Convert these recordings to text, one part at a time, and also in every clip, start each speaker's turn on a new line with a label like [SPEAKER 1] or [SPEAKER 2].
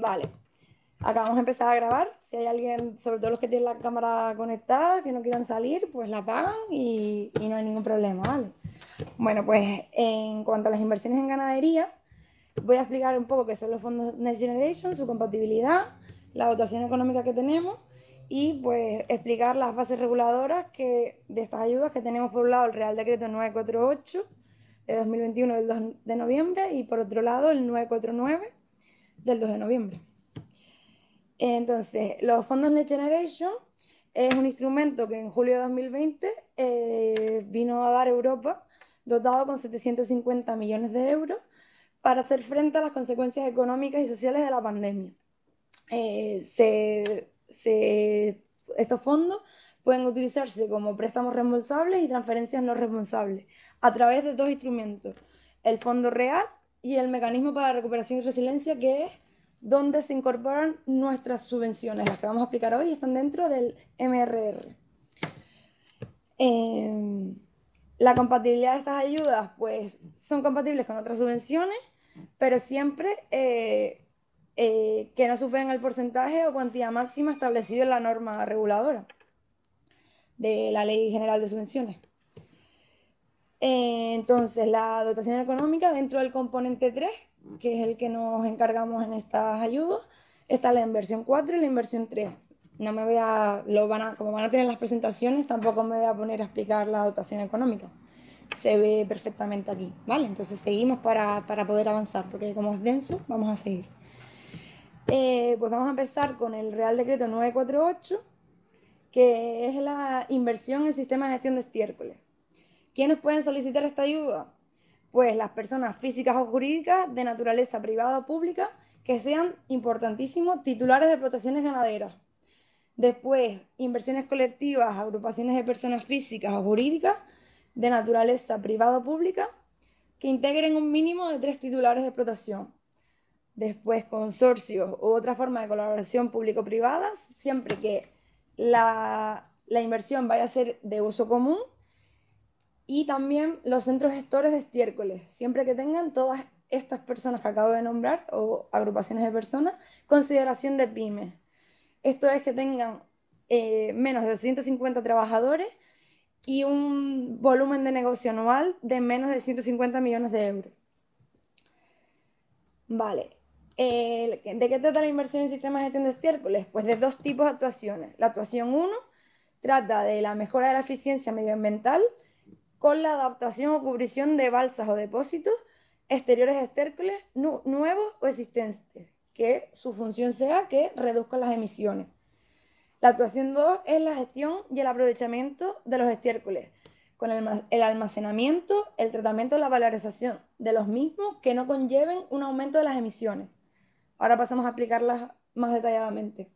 [SPEAKER 1] Vale. acabamos de empezar a grabar. Si hay alguien, sobre todo los que tienen la cámara conectada, que no quieran salir, pues la apagan y, no hay ningún problema, ¿vale? Bueno, pues en cuanto a las inversiones en ganadería, voy a explicar un poco qué son los fondos Next Generation, su compatibilidad, la dotación económica que tenemos y pues explicar las bases reguladoras que, de estas ayudas que tenemos por un lado el Real Decreto 948 de 2021 del 2 de noviembre y por otro lado el 949 del 2 de noviembre. Entonces, los fondos Next Generation es un instrumento que en julio de 2020 eh, vino a dar Europa, dotado con 750 millones de euros, para hacer frente a las consecuencias económicas y sociales de la pandemia. Eh, estos fondos pueden utilizarse como préstamos reembolsables y transferencias no reembolsables a través de dos instrumentos, el Fondo Real y el mecanismo para recuperación y resiliencia, que es donde se incorporan nuestras subvenciones. Las que vamos a explicar hoy están dentro del MRR. Eh, la compatibilidad de estas ayudas, pues, son compatibles con otras subvenciones, pero siempre eh, eh, que no superen el porcentaje o cuantía máxima establecido en la norma reguladora de la Ley General de Subvenciones. Eh, entonces, la dotación económica dentro del componente 3, que es el que nos encargamos en estas ayudas, está la inversión 4 y la inversión 3. No me voy lo van como van a tener las presentaciones, tampoco me voy a poner a explicar la dotación económica. Se ve perfectamente aquí, ¿vale? Entonces seguimos para, poder avanzar, porque como es denso, vamos a seguir. Eh, pues vamos a empezar con el Real Decreto 948, que es la inversión en sistema de gestión de estiércoles. ¿Quiénes pueden solicitar esta ayuda? Pues las personas físicas o jurídicas de naturaleza privada o pública que sean, importantísimo, titulares de explotaciones ganaderas. Después, inversiones colectivas, agrupaciones de personas físicas o jurídicas de naturaleza privada o pública que integren un mínimo de tres titulares de explotación. Después, consorcios u otra forma de colaboración público-privada, siempre que la, inversión vaya a ser de uso común y también los centros gestores de estiércoles, siempre que tengan todas estas personas que acabo de nombrar o agrupaciones de personas, consideración de pymes. Esto es que tengan eh, menos de 250 trabajadores y un volumen de negocio anual de menos de 150 millones de euros. Vale. ¿De qué trata la inversión en sistemas de gestión de estiércoles? Pues de dos tipos de actuaciones. La actuación 1 trata de la mejora de la eficiencia medioambiental con la adaptación o cubrición de balsas o depósitos exteriores estércules nuevos o existentes, que su función sea que reduzcan las emisiones. La actuación 2 es la gestión y el aprovechamiento de los estiércoles, con el, almacenamiento, el tratamiento y la valorización de los mismos que no conlleven un aumento de las emisiones. Ahora pasamos a explicarlas más detalladamente.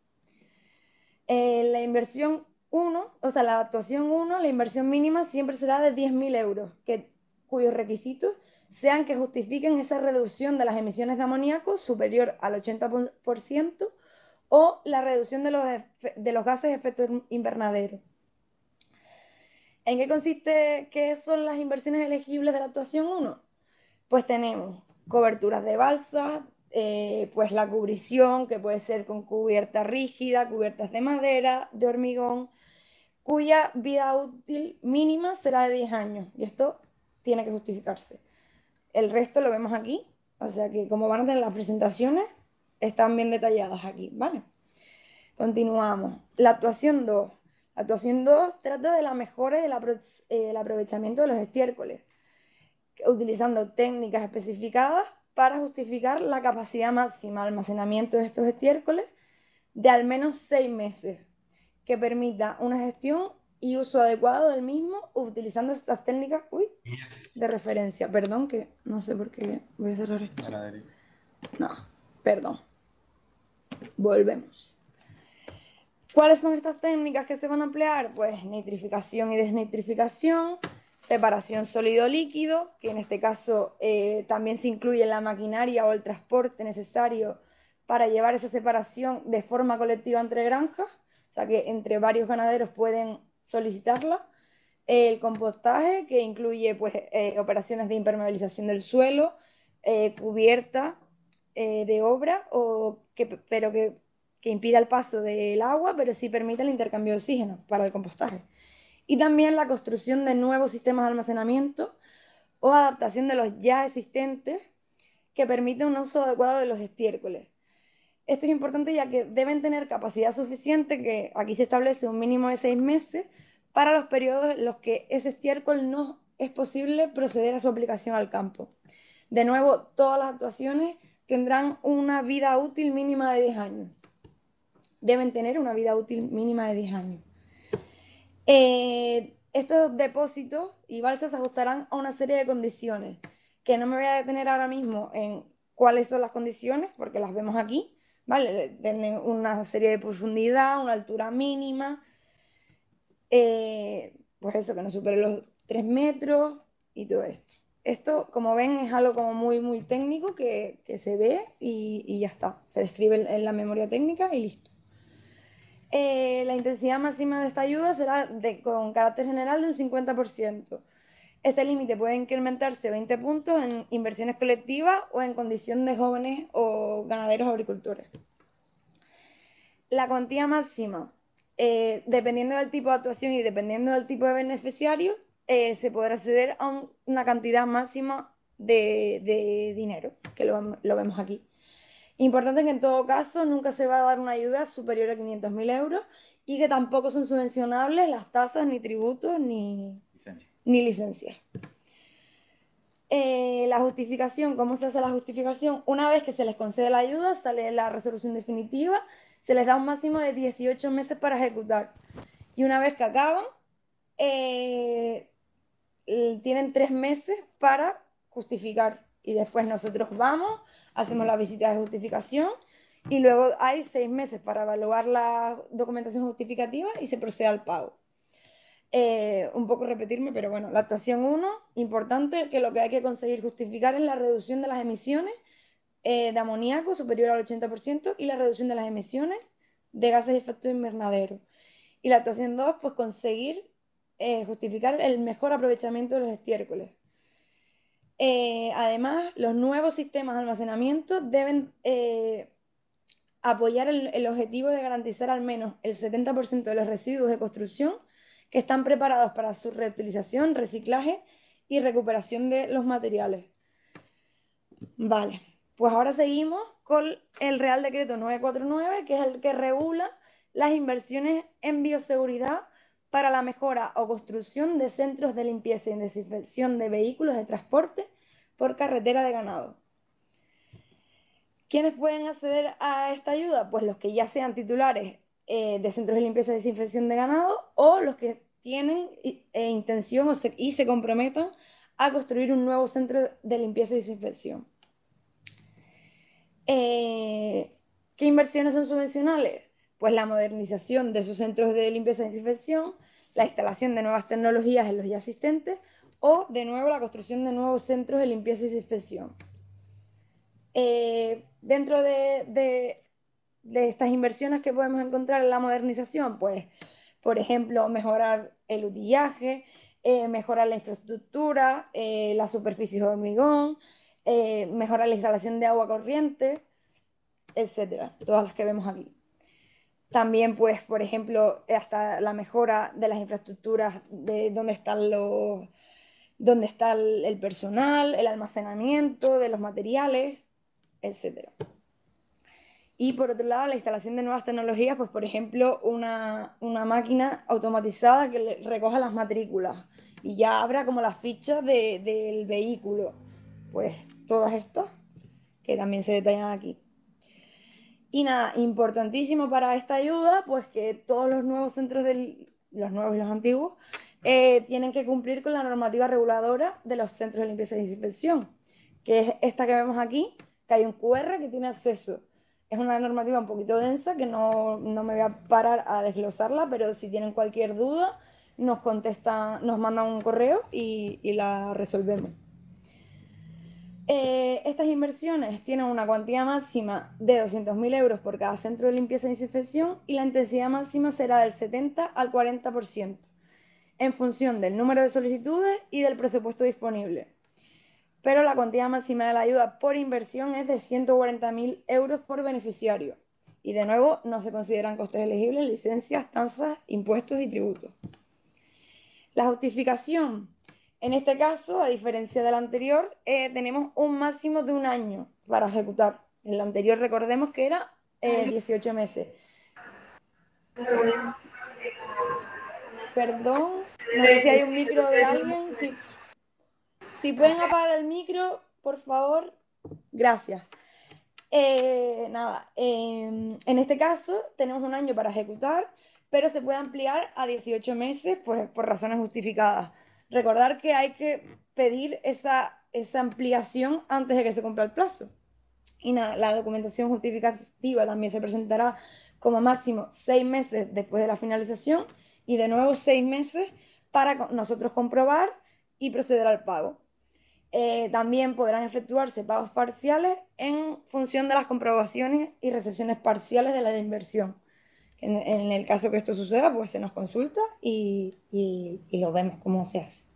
[SPEAKER 1] Eh, la inversión 1, o sea, la actuación 1, la inversión mínima siempre será de 10.000 euros, que, cuyos requisitos sean que justifiquen esa reducción de las emisiones de amoníaco superior al 80% o la reducción de los, de los gases de efecto invernadero. ¿En qué consiste qué son las inversiones elegibles de la actuación 1? Pues tenemos coberturas de balsas, eh, pues la cubrición, que puede ser con cubierta rígida, cubiertas de madera, de hormigón, cuya vida útil mínima será de 10 años. Y esto tiene que justificarse. El resto lo vemos aquí, o sea que como van a tener las presentaciones, están bien detalladas aquí, ¿vale? Continuamos. La actuación 2. La actuación 2 trata de la mejora del eh, el aprovechamiento de los estiércoles, utilizando técnicas especificadas para justificar la capacidad máxima de almacenamiento de estos estiércoles de al menos seis meses, que permita una gestión y uso adecuado del mismo utilizando estas técnicas de referencia. Perdón que no sé por qué voy a cerrar esto. No, perdón. Volvemos. ¿Cuáles son estas técnicas que se van a emplear? Pues nitrificación y desnitrificación, separación sólido-líquido, que en este caso eh, también se incluye la maquinaria o el transporte necesario para llevar esa separación de forma colectiva entre granjas, o sea que entre varios ganaderos pueden solicitarla. El compostaje, que incluye pues, eh, operaciones de impermeabilización del suelo, eh, cubierta de obra, o que, pero que, que impida el paso del agua, pero sí permite el intercambio de oxígeno para el compostaje y también la construcción de nuevos sistemas de almacenamiento o adaptación de los ya existentes que permiten un uso adecuado de los estiércoles. Esto es importante ya que deben tener capacidad suficiente, que aquí se establece un mínimo de seis meses, para los periodos en los que ese estiércol no es posible proceder a su aplicación al campo. De nuevo, todas las actuaciones tendrán una vida útil mínima de 10 años. Deben tener una vida útil mínima de 10 años. Eh, estos depósitos y balsas se ajustarán a una serie de condiciones, que no me voy a detener ahora mismo en cuáles son las condiciones, porque las vemos aquí, ¿vale? Tienen una serie de profundidad, una altura mínima, eh, pues eso, que no supere los 3 metros y todo esto. Esto, como ven, es algo como muy, muy técnico que, se ve y ya está. Se describe en la memoria técnica y listo. Eh, la intensidad máxima de esta ayuda será de, con carácter general de un 50%. Este límite puede incrementarse 20 puntos en inversiones colectivas o en condición de jóvenes o ganaderos o agricultores. La cuantía máxima, eh, dependiendo del tipo de actuación y dependiendo del tipo de beneficiario, eh, se podrá acceder a una cantidad máxima de, dinero, que lo vemos aquí. Importante que en todo caso nunca se va a dar una ayuda superior a 500.000 euros y que tampoco son subvencionables las tasas, ni tributos, ni, licencia. ni licencias. Eh, la justificación, ¿cómo se hace la justificación? Una vez que se les concede la ayuda, sale la resolución definitiva, se les da un máximo de 18 meses para ejecutar. Y una vez que acaban, eh, tienen tres meses para justificar. Y después nosotros vamos, hacemos la visita de justificación y luego hay seis meses para evaluar la documentación justificativa y se procede al pago. Eh, un poco repetirme, pero bueno, la actuación uno, importante que lo que hay que conseguir justificar es la reducción de las emisiones eh, de amoníaco superior al 80% y la reducción de las emisiones de gases de efecto invernadero. Y la actuación 2, pues conseguir eh, justificar el mejor aprovechamiento de los estiércoles. Eh, además, los nuevos sistemas de almacenamiento deben eh, apoyar el, el, objetivo de garantizar al menos el 70% de los residuos de construcción que están preparados para su reutilización, reciclaje y recuperación de los materiales. Vale, pues ahora seguimos con el Real Decreto 949, que es el que regula las inversiones en bioseguridad para la mejora o construcción de centros de limpieza y desinfección de vehículos de transporte por carretera de ganado. ¿Quiénes pueden acceder a esta ayuda? Pues los que ya sean titulares eh, de centros de limpieza y desinfección de ganado o los que tienen eh, intención y se comprometan a construir un nuevo centro de limpieza y desinfección. Eh, ¿Qué inversiones son subvencionales? Pues la modernización de sus centros de limpieza y desinfección, la instalación de nuevas tecnologías en los ya existentes o, de nuevo, la construcción de nuevos centros de limpieza y desinfección. Eh, dentro de, estas inversiones que podemos encontrar en la modernización, pues, por ejemplo, mejorar el utillaje, eh, mejorar la infraestructura, las eh, la superficie de hormigón, mejorar la instalación de agua corriente, etcétera, todas las que vemos aquí. También, pues, por ejemplo, hasta la mejora de las infraestructuras, de dónde están los está el, personal, el almacenamiento de los materiales, etc. Y por otro lado, la instalación de nuevas tecnologías, pues por ejemplo, una, máquina automatizada que recoja las matrículas y ya abra como las fichas del vehículo. Pues todas estas que también se detallan aquí. Y nada, importantísimo para esta ayuda, pues que todos los nuevos centros, los nuevos y los antiguos, eh, tienen que cumplir con la normativa reguladora de los centros de limpieza y desinfección, que es esta que vemos aquí, que hay un QR que tiene acceso. Es una normativa un poquito densa que no, no me voy a parar a desglosarla, pero si tienen cualquier duda, nos contesta, nos mandan un correo y, y la resolvemos. Eh, estas inversiones tienen una cuantía máxima de 200.000 euros por cada centro de limpieza y e desinfección y la intensidad máxima será del 70 al 40% en función del número de solicitudes y del presupuesto disponible. Pero la cuantía máxima de la ayuda por inversión es de 140.000 euros por beneficiario. Y de nuevo, no se consideran costes elegibles, licencias, tasas, impuestos y tributos. La justificación en este caso, a diferencia del anterior, eh, tenemos un máximo de un año para ejecutar. En la anterior recordemos que era 18 eh, meses. Perdón, no sé si hay un micro de alguien. Si, pueden apagar el micro, por favor. Gracias. Eh, nada, em, en este caso tenemos un año para ejecutar, pero se puede ampliar a 18 meses por, por razones justificadas recordar que hay que pedir esa, ampliación antes de que se cumpla el plazo. Y la documentación justificativa también se presentará como máximo seis meses después de la finalización y de nuevo seis meses para nosotros comprobar y proceder al pago. Eh, también podrán efectuarse pagos parciales en función de las comprobaciones y recepciones parciales de la inversión en, el caso que esto suceda, pues se nos consulta y, y, lo vemos cómo se hace.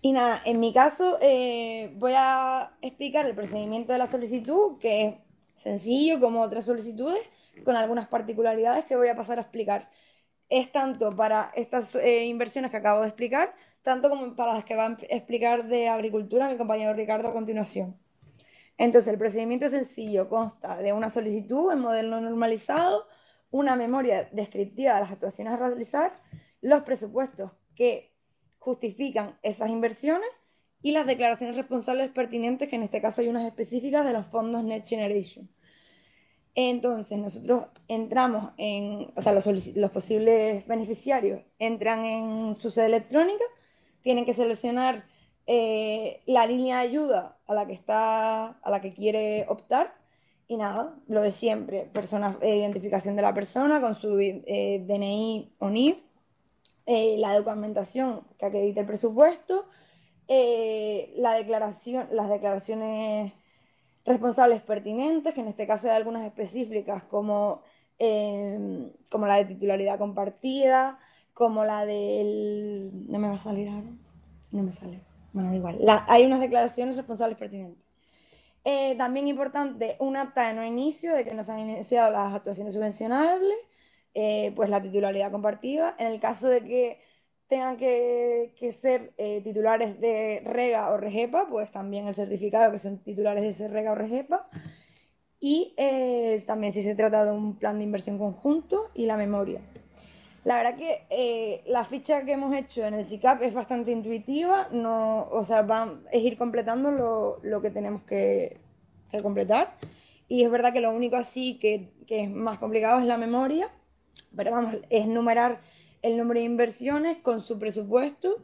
[SPEAKER 1] Y nada, en mi caso eh, voy a explicar el procedimiento de la solicitud, que es sencillo como otras solicitudes, con algunas particularidades que voy a pasar a explicar. Es tanto para estas eh, inversiones que acabo de explicar, tanto como para las que va a explicar de agricultura mi compañero Ricardo a continuación. Entonces, el procedimiento es sencillo, consta de una solicitud en modelo normalizado, una memoria descriptiva de las actuaciones a realizar, los presupuestos que justifican esas inversiones y las declaraciones responsables pertinentes, que en este caso hay unas específicas de los fondos Next Generation. Entonces, nosotros entramos en, o sea, los, posibles beneficiarios entran en su sede electrónica, tienen que seleccionar eh, la línea de ayuda a la que está, a la que quiere optar, y nada, lo de siempre, eh, identificación de la persona con su eh, DNI o NIF, eh, la documentación que acredite el presupuesto, la declaración, las declaraciones responsables pertinentes, que en este caso hay algunas específicas como, como la de titularidad compartida, como la del... No me va a salir ahora, no me sale. Bueno, da igual. hay unas declaraciones responsables pertinentes. Eh, también importante, un acta de no inicio de que nos han iniciado las actuaciones subvencionables, eh, pues la titularidad compartida. En el caso de que tengan que, que ser eh, titulares de rega o regepa, pues también el certificado que son titulares de ese rega o regepa. Y también si se trata de un plan de inversión conjunto y la memoria. La verdad que eh, la ficha que hemos hecho en el CICAP es bastante intuitiva, no, o sea, es ir completando lo, lo que tenemos que, que, completar. Y es verdad que lo único así que, que, es más complicado es la memoria, pero vamos, es numerar el número de inversiones con su presupuesto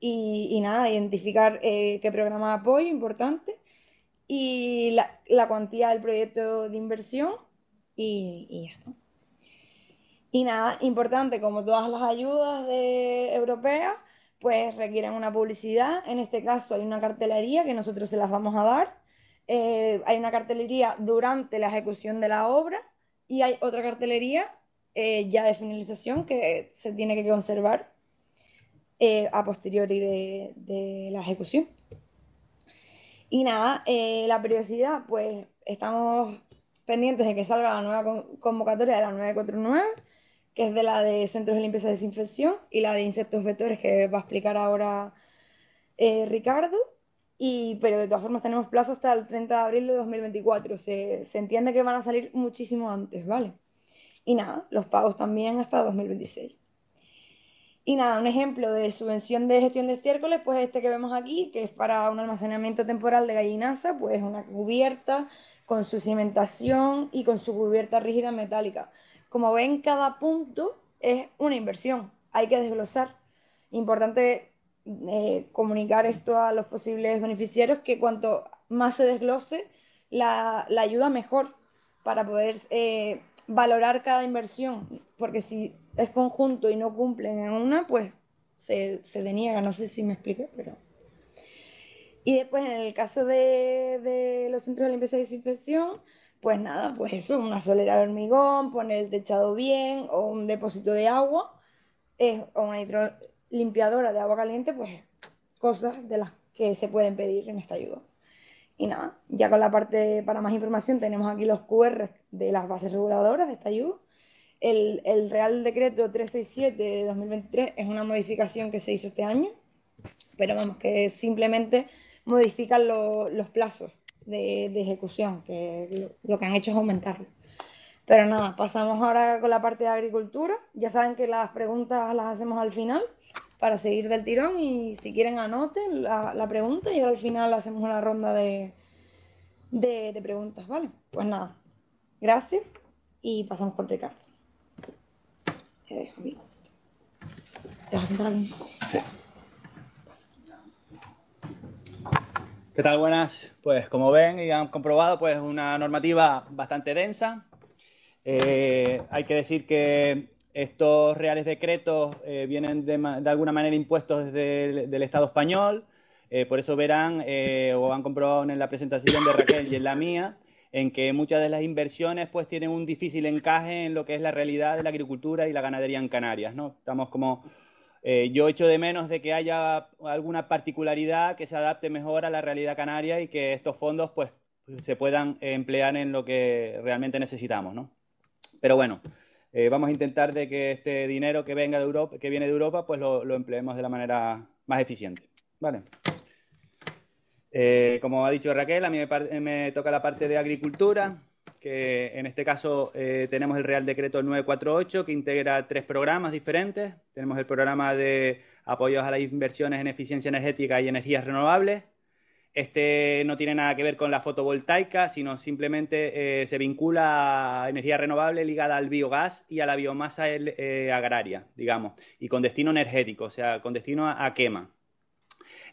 [SPEAKER 1] y, y nada, identificar eh, qué programa de apoyo importante y la, la, cuantía del proyecto de inversión y, y ya está. Y nada, importante, como todas las ayudas de europeas, pues requieren una publicidad. En este caso hay una cartelería que nosotros se las vamos a dar. Eh, hay una cartelería durante la ejecución de la obra y hay otra cartelería eh, ya de finalización que se tiene que conservar eh, a posteriori de, la ejecución. Y nada, la periodicidad, pues estamos pendientes de que salga la nueva convocatoria de la 949 que es de la de centros de limpieza y desinfección, y la de insectos vectores, que va a explicar ahora eh, Ricardo. Y, pero de todas formas tenemos plazo hasta el 30 de abril de 2024. Se, se entiende que van a salir muchísimo antes, ¿vale? Y nada, los pagos también hasta 2026. Y nada, un ejemplo de subvención de gestión de estiércoles, pues este que vemos aquí, que es para un almacenamiento temporal de gallinaza, pues una cubierta con su cimentación y con su cubierta rígida metálica. Como ven, cada punto es una inversión. Hay que desglosar. Importante eh, comunicar esto a los posibles beneficiarios que cuanto más se desglose la, ayuda, mejor para poder eh, valorar cada inversión. Porque si es conjunto y no cumplen en una, pues se, deniega. No sé si me expliqué, pero... Y después, en el caso de, de los centros de limpieza y desinfección, pues nada, pues eso, una solera de hormigón, poner el techado bien o un depósito de agua o una limpiadora de agua caliente, pues cosas de las que se pueden pedir en esta ayuda. Y nada, ya con la parte para más información tenemos aquí los QR de las bases reguladoras de esta ayuda. El, Real Decreto 367 de 2023 es una modificación que se hizo este año, pero vamos, que simplemente modifican los plazos de, ejecución, que lo, que han hecho es aumentarlo. Pero nada, pasamos ahora con la parte de agricultura. Ya saben que las preguntas las hacemos al final para seguir del tirón y si quieren anoten la, pregunta y ahora al final hacemos una ronda de, de, preguntas, ¿vale? Pues nada, gracias y pasamos con Ricardo. Te dejo bien. ¿Te vas a
[SPEAKER 2] ¿Qué tal? Buenas. Pues como ven y han comprobado, pues una normativa bastante densa. Eh, hay que decir que estos reales decretos eh, vienen de, alguna manera impuestos desde el del Estado español. Eh, por eso verán o han comprobado en la presentación de Raquel y en la mía en que muchas de las inversiones pues tienen un difícil encaje en lo que es la realidad de la agricultura y la ganadería en Canarias. ¿no? Estamos como eh, yo echo de menos de que haya alguna particularidad que se adapte mejor a la realidad canaria y que estos fondos pues, se puedan emplear en lo que realmente necesitamos. Pero bueno, eh, vamos a intentar de que este dinero que, venga de Europa, que viene de Europa pues lo, empleemos de la manera más eficiente. Eh, como ha dicho Raquel, a mí me toca la parte de agricultura que en este caso eh, tenemos el Real Decreto 948 que integra tres programas diferentes. Tenemos el programa de apoyos a las inversiones en eficiencia energética y energías renovables. Este no tiene nada que ver con la fotovoltaica, sino simplemente eh, se vincula a energía renovable ligada al biogás y a la biomasa eh, agraria, digamos, y con destino energético, o sea, con destino a, quema.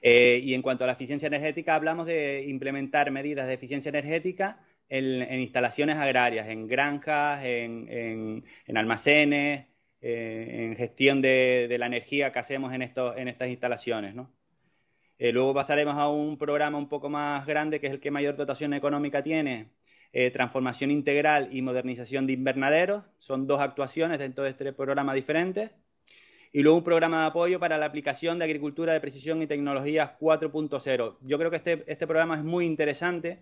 [SPEAKER 2] y en cuanto a la eficiencia energética, hablamos de implementar medidas de eficiencia energética en, instalaciones agrarias, en granjas, en, almacenes, eh, en gestión de, la energía que hacemos en, estos, en estas instalaciones. Eh, luego pasaremos a un programa un poco más grande, que es el que mayor dotación económica tiene, eh, transformación integral y modernización de invernaderos. Son dos actuaciones dentro de este programa diferentes. Y luego un programa de apoyo para la aplicación de agricultura de precisión y tecnologías 4.0. Yo creo que este, este programa es muy interesante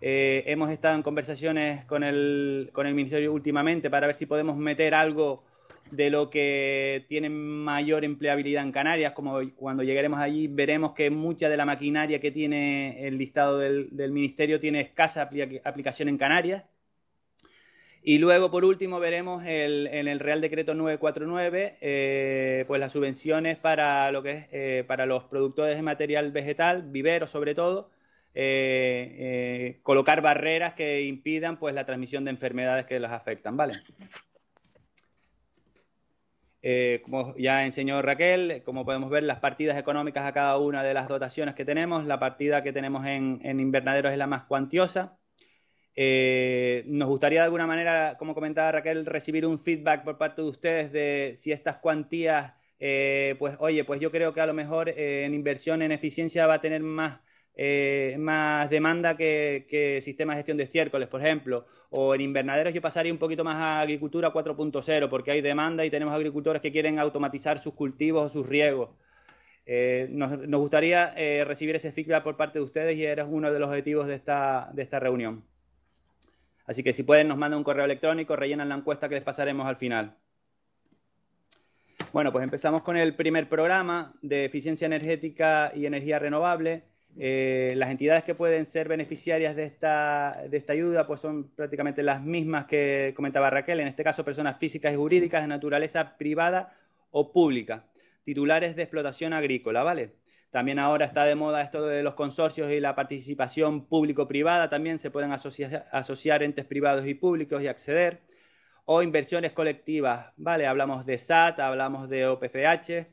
[SPEAKER 2] eh, hemos estado en conversaciones con el, con Ministerio últimamente para ver si podemos meter algo de lo que tiene mayor empleabilidad en Canarias, como cuando lleguemos allí veremos que mucha de la maquinaria que tiene el listado del, Ministerio tiene escasa aplicación en Canarias. Y luego, por último, veremos en el Real Decreto 949 eh, pues las subvenciones para, lo que es, eh, para los productores de material vegetal, vivero sobre todo, eh, eh, colocar barreras que impidan pues, la transmisión de enfermedades que las afectan, ¿vale? Eh, como ya enseñó Raquel, como podemos ver, las partidas económicas a cada una de las dotaciones que tenemos, la partida que tenemos en, invernadero invernaderos es la más cuantiosa. nos gustaría de alguna manera, como comentaba Raquel, recibir un feedback por parte de ustedes de si estas cuantías, pues oye, pues yo creo que a lo mejor en inversión en eficiencia va a tener más eh, más demanda que, sistema de gestión de estiércoles, por ejemplo, o en invernaderos yo pasaría un poquito más a agricultura 4.0, porque hay demanda y tenemos agricultores que quieren automatizar sus cultivos o sus riegos. Eh, nos, gustaría eh, recibir ese feedback por parte de ustedes y era uno de los objetivos de esta, de esta reunión. Así que si pueden, nos mandan un correo electrónico, rellenan la encuesta que les pasaremos al final. Bueno, pues empezamos con el primer programa de eficiencia energética y energía renovable. Eh, las entidades que pueden ser beneficiarias de esta, ayuda pues son prácticamente las mismas que comentaba Raquel, en este caso personas físicas y jurídicas de naturaleza privada o pública, titulares de explotación agrícola, ¿vale? También ahora está de moda esto de los consorcios y la participación público-privada, también se pueden asociar, entes privados y públicos y acceder, o inversiones colectivas, ¿vale? Hablamos de SAT, hablamos de OPFH,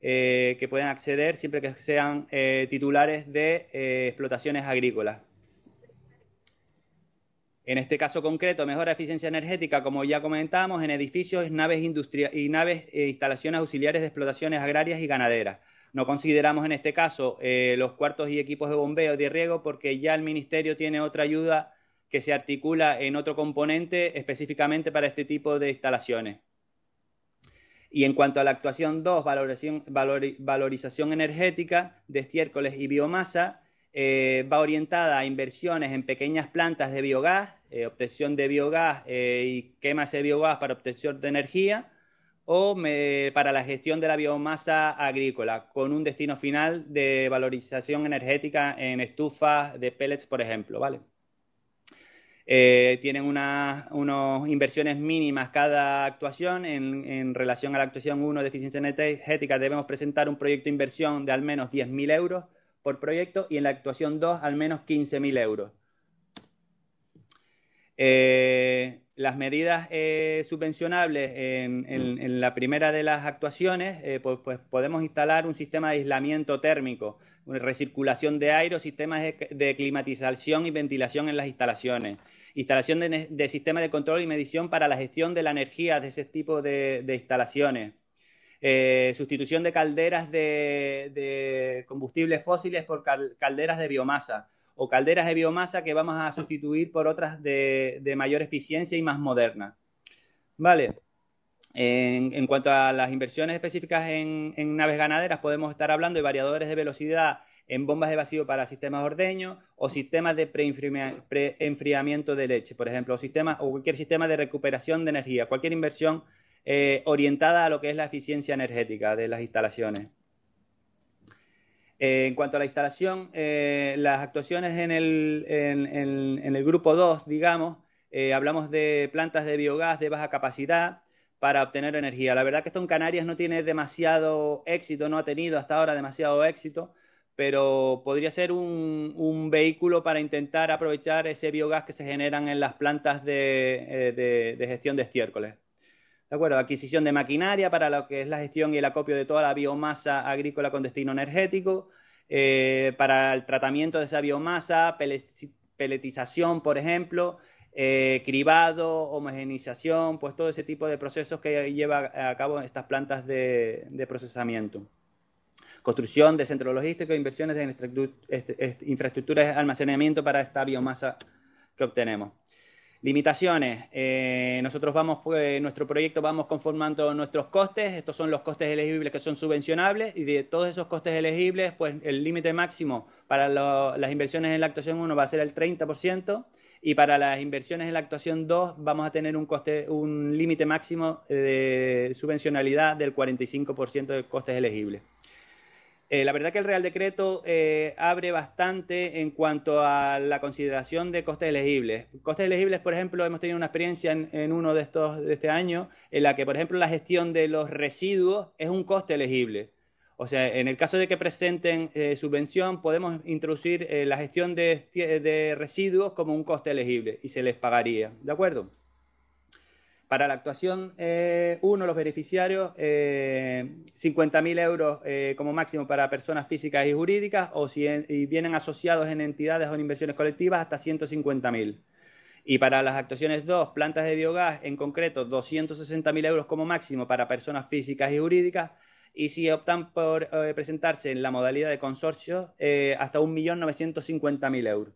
[SPEAKER 2] eh, que pueden acceder siempre que sean eh, titulares de eh, explotaciones agrícolas. En este caso concreto, mejora eficiencia energética, como ya comentábamos, en edificios, naves y naves e instalaciones auxiliares de explotaciones agrarias y ganaderas. No consideramos en este caso los cuartos y equipos de bombeo y de riego porque ya el Ministerio tiene otra ayuda que se articula en otro componente específicamente para este tipo de instalaciones. Y en cuanto a la actuación 2, valorización energética de estiércoles y biomasa, eh, va orientada a inversiones en pequeñas plantas de biogás, eh, obtención de biogás eh, y quemas de biogás para obtención de energía, o para la gestión de la biomasa agrícola, con un destino final de valorización energética en estufas de pellets, por ejemplo, ¿vale? Eh, tienen unas inversiones mínimas cada actuación. En, relación a la actuación 1 de eficiencia energética debemos presentar un proyecto de inversión de al menos 10.000 euros por proyecto y en la actuación 2 al menos 15.000 euros. Eh, las medidas eh, subvencionables en, la primera de las actuaciones, pues, pues podemos instalar un sistema de aislamiento térmico, recirculación de aire, sistemas de, climatización y ventilación en las instalaciones instalación de, sistemas de control y medición para la gestión de la energía de ese tipo de, instalaciones, eh, sustitución de calderas de, combustibles fósiles por calderas de biomasa o calderas de biomasa que vamos a sustituir por otras de, mayor eficiencia y más modernas. Vale. En, cuanto a las inversiones específicas en, naves ganaderas, podemos estar hablando de variadores de velocidad en bombas de vacío para sistemas ordeños o sistemas de preenfriamiento de leche, por ejemplo, o, sistemas, o cualquier sistema de recuperación de energía, cualquier inversión eh, orientada a lo que es la eficiencia energética de las instalaciones. Eh, en cuanto a la instalación, eh, las actuaciones en el grupo 2, digamos, hablamos de plantas de biogás de baja capacidad, para obtener energía. La verdad que esto en Canarias no tiene demasiado éxito, no ha tenido hasta ahora demasiado éxito pero podría ser un, vehículo para intentar aprovechar ese biogás que se generan en las plantas eh, de, gestión de estiércoles. De acuerdo, adquisición de maquinaria para lo que es la gestión y el acopio de toda la biomasa agrícola con destino energético, eh, para el tratamiento de esa biomasa, peletización, por ejemplo, eh, cribado, homogenización, pues todo ese tipo de procesos que lleva a cabo estas plantas de procesamiento construcción de centros logísticos, inversiones en este, este, infraestructuras de almacenamiento para esta biomasa que obtenemos. Limitaciones. Eh, nosotros vamos, pues, nuestro proyecto vamos conformando nuestros costes. Estos son los costes elegibles que son subvencionables y de todos esos costes elegibles, pues el límite máximo para las inversiones en la actuación 1 va a ser el 30% y para las inversiones en la actuación 2 vamos a tener un, coste, un límite máximo de subvencionalidad del 45% de costes elegibles. Eh, la verdad que el Real Decreto eh, abre bastante en cuanto a la consideración de costes elegibles. Costes elegibles, por ejemplo, hemos tenido una experiencia en, uno de estos de este año en la que, por ejemplo, la gestión de los residuos es un coste elegible. O sea, en el caso de que presenten eh, subvención, podemos introducir la gestión de residuos como un coste elegible y se les pagaría. ¿De acuerdo? Para la actuación 1, eh, los beneficiarios, 50.000 eh, euros eh, como máximo para personas físicas y jurídicas, o si vienen asociados en entidades o inversiones colectivas, hasta 150.000. Y para las actuaciones 2, plantas de biogás, en concreto, 260.000 euros como máximo para personas físicas y jurídicas, y si optan por presentarse en la modalidad de consorcio, hasta 1.950.000 euros.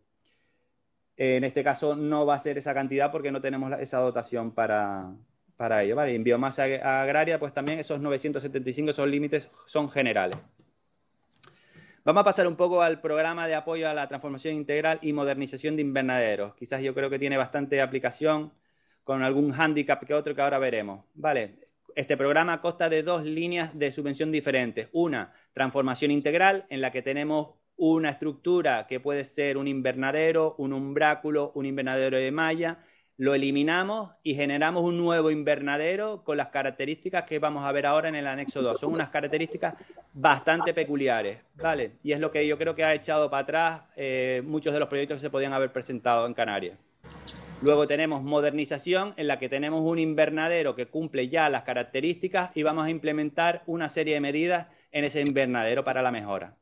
[SPEAKER 2] Eh, en este caso no va a ser esa cantidad porque no tenemos esa dotación para, ello. ¿vale? en biomasa agraria, pues también esos 975, esos límites son generales. Vamos a pasar un poco al programa de apoyo a la transformación integral y modernización de invernaderos. Quizás yo creo que tiene bastante aplicación con algún hándicap que otro que ahora veremos. Vale, este programa consta de dos líneas de subvención diferentes. Una, transformación integral, en la que tenemos una estructura que puede ser un invernadero, un umbráculo, un invernadero de malla, lo eliminamos y generamos un nuevo invernadero con las características que vamos a ver ahora en el anexo 2. Son unas características bastante peculiares, ¿vale? Y es lo que yo creo que ha echado para atrás eh, muchos de los proyectos que se podían haber presentado en Canarias. Luego tenemos modernización, en la que tenemos un invernadero que cumple ya las características y vamos a implementar una serie de medidas en ese invernadero para la mejora.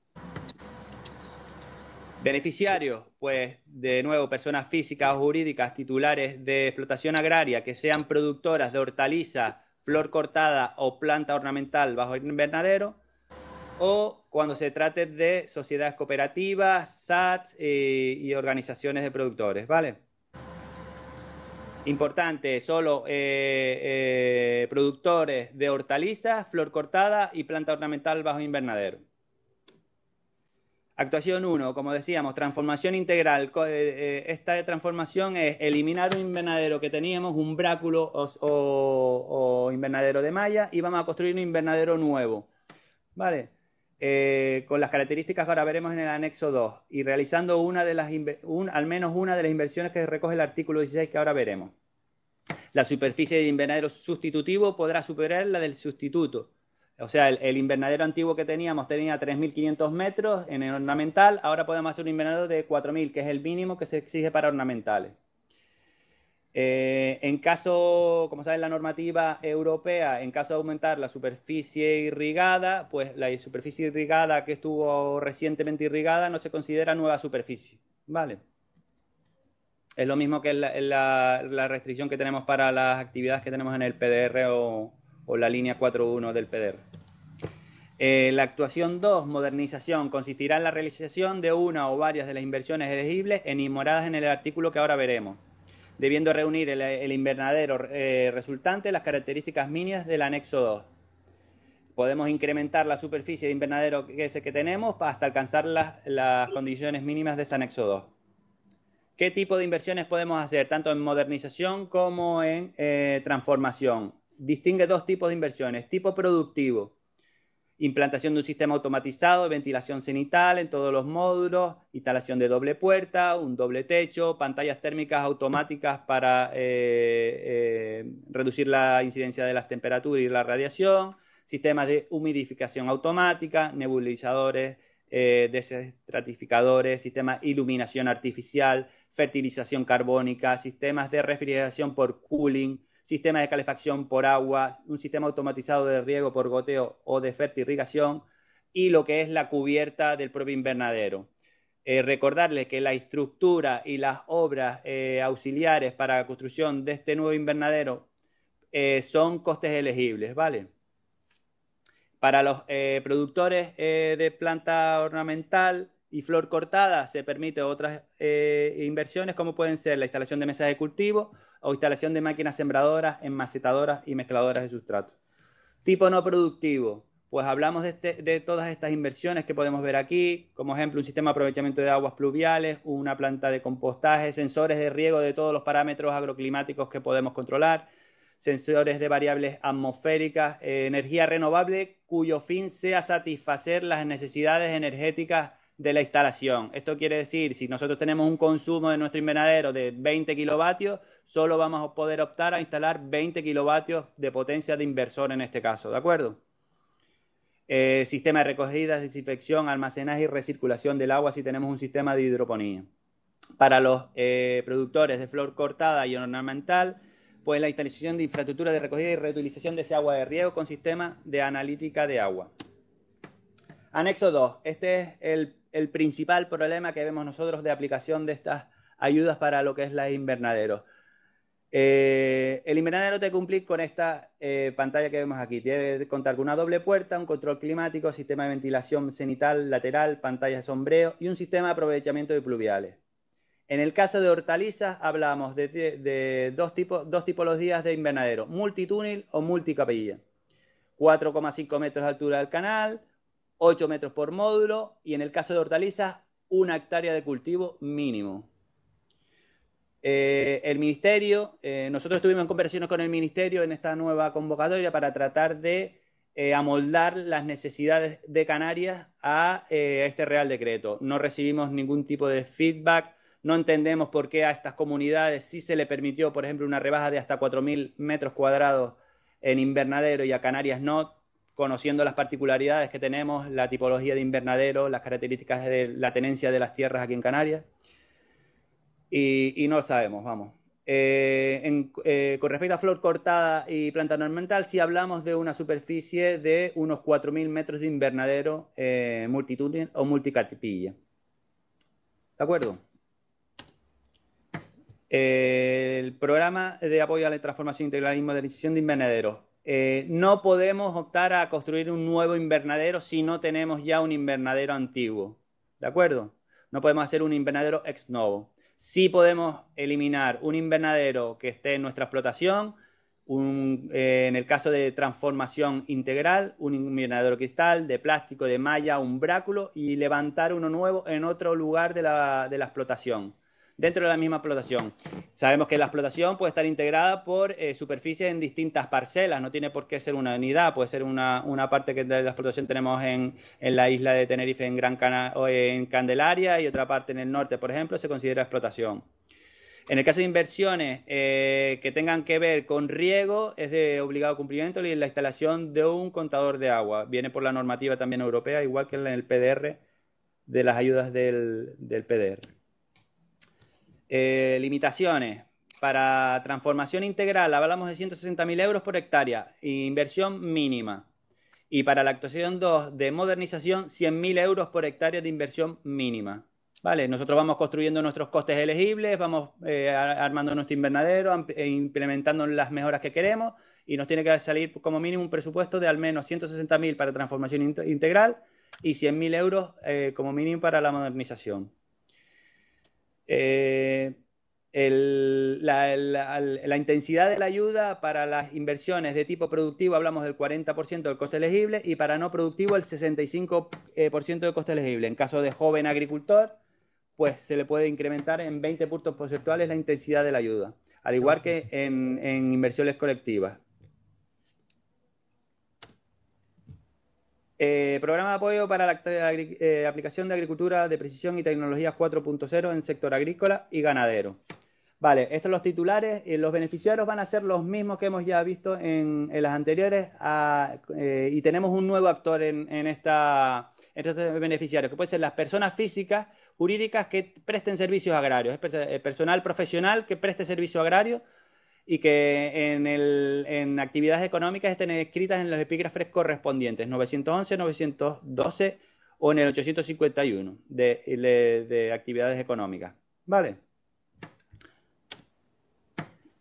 [SPEAKER 2] Beneficiarios, pues de nuevo, personas físicas o jurídicas titulares de explotación agraria que sean productoras de hortaliza, flor cortada o planta ornamental bajo invernadero, o cuando se trate de sociedades cooperativas, SATs eh, y organizaciones de productores, ¿vale? Importante, solo eh, eh, productores de hortalizas, flor cortada y planta ornamental bajo invernadero. Actuación 1, como decíamos, transformación integral. Eh, eh, esta transformación es eliminar un invernadero que teníamos, un bráculo o, invernadero de malla, y vamos a construir un invernadero nuevo. ¿Vale? Eh, con las características que ahora veremos en el anexo 2 y realizando una de las al menos una de las inversiones que recoge el artículo 16 que ahora veremos. La superficie de invernadero sustitutivo podrá superar la del sustituto o sea, el, invernadero antiguo que teníamos tenía 3.500 metros en el ornamental, ahora podemos hacer un invernadero de 4.000, que es el mínimo que se exige para ornamentales. Eh, en caso, como saben, la normativa europea, en caso de aumentar la superficie irrigada, pues la superficie irrigada que estuvo recientemente irrigada no se considera nueva superficie, ¿vale? Es lo mismo que la, la restricción que tenemos para las actividades que tenemos en el PDR o, o la línea 4.1 del PDR. E eh, la actuación 2, modernización, consistirá en la realización de una o varias de las inversiones elegibles enumeradas en el artículo que ahora veremos, debiendo reunir el, invernadero eh, resultante las características mínimas del anexo 2. Podemos incrementar la superficie de invernadero que, tenemos hasta alcanzar las, condiciones mínimas de ese anexo 2. ¿Qué tipo de inversiones podemos hacer tanto en modernización como en eh, transformación? distingue dos tipos de inversiones. Tipo productivo, implantación de un sistema automatizado de ventilación cenital en todos los módulos, instalación de doble puerta, un doble techo, pantallas térmicas automáticas para eh, eh, reducir la incidencia de las temperaturas y la radiación, sistemas de humidificación automática, nebulizadores, eh, desestratificadores, sistemas de iluminación artificial, fertilización carbónica, sistemas de refrigeración por cooling, sistema de calefacción por agua, un sistema automatizado de riego por goteo o de fertirrigación y lo que es la cubierta del propio invernadero. Eh, recordarles que la estructura y las obras eh, auxiliares para la construcción de este nuevo invernadero eh, son costes elegibles, ¿vale? Para los productores de planta ornamental, y flor cortada se permite otras eh, inversiones como pueden ser la instalación de mesas de cultivo o instalación de máquinas sembradoras, enmacetadoras y mezcladoras de sustrato. Tipo no productivo, pues hablamos este, de, todas estas inversiones que podemos ver aquí, como ejemplo un sistema de aprovechamiento de aguas pluviales, una planta de compostaje, sensores de riego de todos los parámetros agroclimáticos que podemos controlar, sensores de variables atmosféricas, eh, energía renovable cuyo fin sea satisfacer las necesidades energéticas de la instalación. Esto quiere decir, si nosotros tenemos un consumo de nuestro invernadero de 20 kilovatios, solo vamos a poder optar a instalar 20 kilovatios de potencia de inversor en este caso, ¿de acuerdo? Eh, sistema de recogida, desinfección, almacenaje y recirculación del agua si tenemos un sistema de hidroponía. Para los eh, productores de flor cortada y ornamental, pues la instalación de infraestructura de recogida y reutilización de ese agua de riego con sistema de analítica de agua. Anexo 2. Este es el el principal problema que vemos nosotros de aplicación de estas ayudas para lo que es la invernadero eh, el invernadero te cumplir con esta eh, pantalla que vemos aquí. Debe contar con una doble puerta, un control climático, sistema de ventilación cenital, lateral, pantalla de sombreo y un sistema de aprovechamiento de pluviales. En el caso de hortalizas, hablamos de, dos, tipos, dos tipologías de invernadero, multitúnel o multicapilla. 4,5 metros de altura del canal, 8 metros por módulo y en el caso de hortalizas, una hectárea de cultivo mínimo. Eh, el ministerio, eh, nosotros estuvimos en conversaciones con el ministerio en esta nueva convocatoria para tratar de eh, amoldar las necesidades de Canarias a este Real Decreto. No recibimos ningún tipo de feedback, no entendemos por qué a estas comunidades sí se le permitió, por ejemplo, una rebaja de hasta 4.000 metros cuadrados en invernadero y a Canarias no conociendo las particularidades que tenemos, la tipología de invernadero, las características de la tenencia de las tierras aquí en Canarias. Y, no lo sabemos, vamos. Eh, eh, con respecto a flor cortada y planta ornamental, si hablamos de una superficie de unos 4.000 metros de invernadero eh, o multicatipilla. ¿De acuerdo? Eh, el programa de apoyo a la transformación e integral y modernización de invernaderos eh, no podemos optar a construir un nuevo invernadero si no tenemos ya un invernadero antiguo. ¿De acuerdo? No podemos hacer un invernadero ex novo. Sí podemos eliminar un invernadero que esté en nuestra explotación, eh, en el caso de transformación integral, un invernadero cristal, de plástico, de malla, un bráculo y levantar uno nuevo en otro lugar de la explotación dentro de la misma explotación. Sabemos que la explotación puede estar integrada por eh, superficie en distintas parcelas, no tiene por qué ser una unidad, puede ser una, parte que de la explotación tenemos en, en la isla de Tenerife en Gran en Candelaria y otra parte en el norte, por ejemplo, se considera explotación. En el caso de inversiones eh, que tengan que ver con riego, es de obligado cumplimiento la instalación de un contador de agua. Viene por la normativa también europea, igual que en el PDR, de las ayudas del, del PDR. Eh, limitaciones. Para transformación integral hablamos de 160.000 euros por hectárea, inversión mínima. Y para la actuación 2 de modernización, 100 mil euros por hectárea de inversión mínima. Vale, nosotros vamos construyendo nuestros costes elegibles, vamos eh, armando nuestro invernadero, e implementando las mejoras que queremos y nos tiene que salir como mínimo un presupuesto de al menos 160.000 para transformación integral y 100.000 euros eh, como mínimo para la modernización. Eh, la, intensidad de la ayuda para las inversiones de tipo productivo, hablamos del 40% del coste elegible, y para no productivo el 65% eh, del coste elegible. En caso de joven agricultor, pues se le puede incrementar en 20 puntos porcentuales la intensidad de la ayuda, al igual que en inversiones colectivas. Eh, programa de apoyo para la eh, aplicación de agricultura de precisión y tecnologías 4.0 en sector agrícola y ganadero. Vale, estos son los titulares. Eh, los beneficiarios van a ser los mismos que hemos ya visto en, las anteriores ah, y tenemos un nuevo actor en, esta, estos beneficiarios, que pueden ser las personas físicas, jurídicas que presten servicios agrarios, personal profesional que preste servicio agrario y que en, actividades económicas estén escritas en los epígrafes correspondientes, 911, 912 o en el 851 de, actividades económicas. ¿Vale?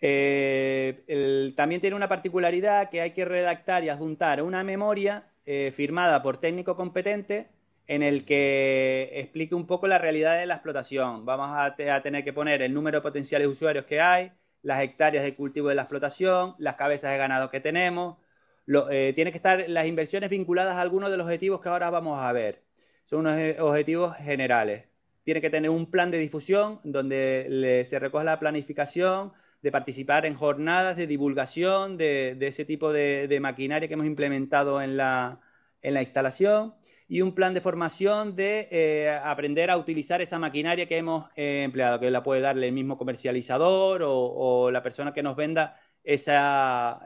[SPEAKER 2] Eh, también tiene una particularidad que hay que redactar y adjuntar una memoria eh, firmada por técnico competente en el que explique un poco la realidad de la explotación. Vamos a, a tener que poner el número de potenciales usuarios que hay, las hectáreas de cultivo de la explotación, las cabezas de ganado que tenemos. Lo, eh, tienen que estar las inversiones vinculadas a algunos de los objetivos que ahora vamos a ver. Son unos objetivos generales. Tiene que tener un plan de difusión donde se recoge la planificación de participar en jornadas de divulgación de, ese tipo de, maquinaria que hemos implementado en la instalación y un plan de formación de eh, aprender a utilizar esa maquinaria que hemos eh, empleado, que la puede darle el mismo comercializador o, la persona que nos venda esa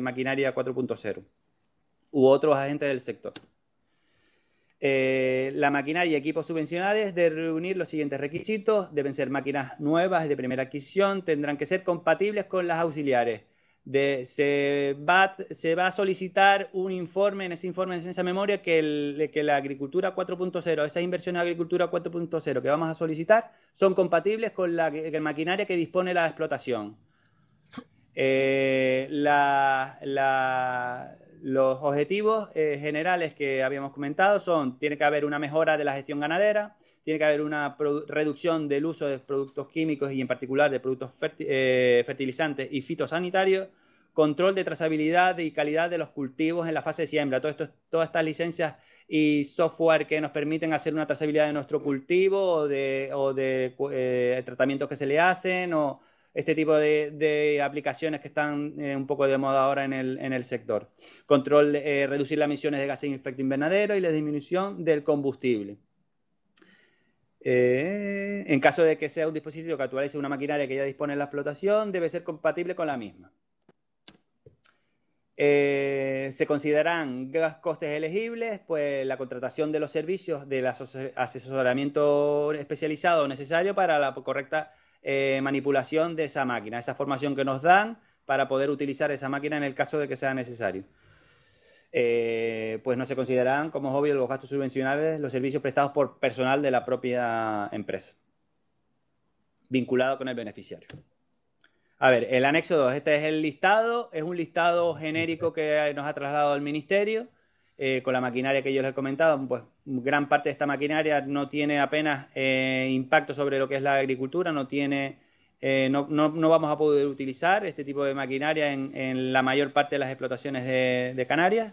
[SPEAKER 2] maquinaria 4.0 u otros agentes del sector. Eh, la maquinaria y equipos subvencionales de reunir los siguientes requisitos. Deben ser máquinas nuevas de primera adquisición, tendrán que ser compatibles con las auxiliares se, va, a solicitar un informe en ese informe, en esa memoria, que, la agricultura 4.0, esas inversiones en agricultura 4.0 que vamos a solicitar, son compatibles con la, maquinaria que dispone la explotación. Eh, los objetivos eh, generales que habíamos comentado son, tiene que haber una mejora de la gestión ganadera, tiene que haber una reducción del uso de productos químicos y en particular de productos eh, fertilizantes y fitosanitarios, control de trazabilidad y calidad de los cultivos en la fase de siembra. todas estas licencias y software que nos permiten hacer una trazabilidad de nuestro cultivo o de, eh, tratamientos que se le hacen o este tipo de, aplicaciones que están eh, un poco de moda ahora en el, sector. Control, reducir las emisiones de gases de efecto invernadero y la disminución del combustible. Eh, en caso de que sea un dispositivo que actualice una maquinaria que ya dispone en la explotación, debe ser compatible con la misma. Eh, se consideran costes elegibles, pues la contratación de los servicios del asesoramiento especializado necesario para la correcta eh, manipulación de esa máquina, esa formación que nos dan para poder utilizar esa máquina en el caso de que sea necesario. Eh, pues no se consideran como obvio los gastos subvencionales, los servicios prestados por personal de la propia empresa, vinculado con el beneficiario. A ver, el anexo 2, este es el listado, es un listado genérico que nos ha trasladado el ministerio. Eh, con la maquinaria que yo les he comentado, pues gran parte de esta maquinaria no tiene apenas eh, impacto sobre lo que es la agricultura, no tiene, no, vamos a poder utilizar este tipo de maquinaria en, la mayor parte de las explotaciones de Canarias.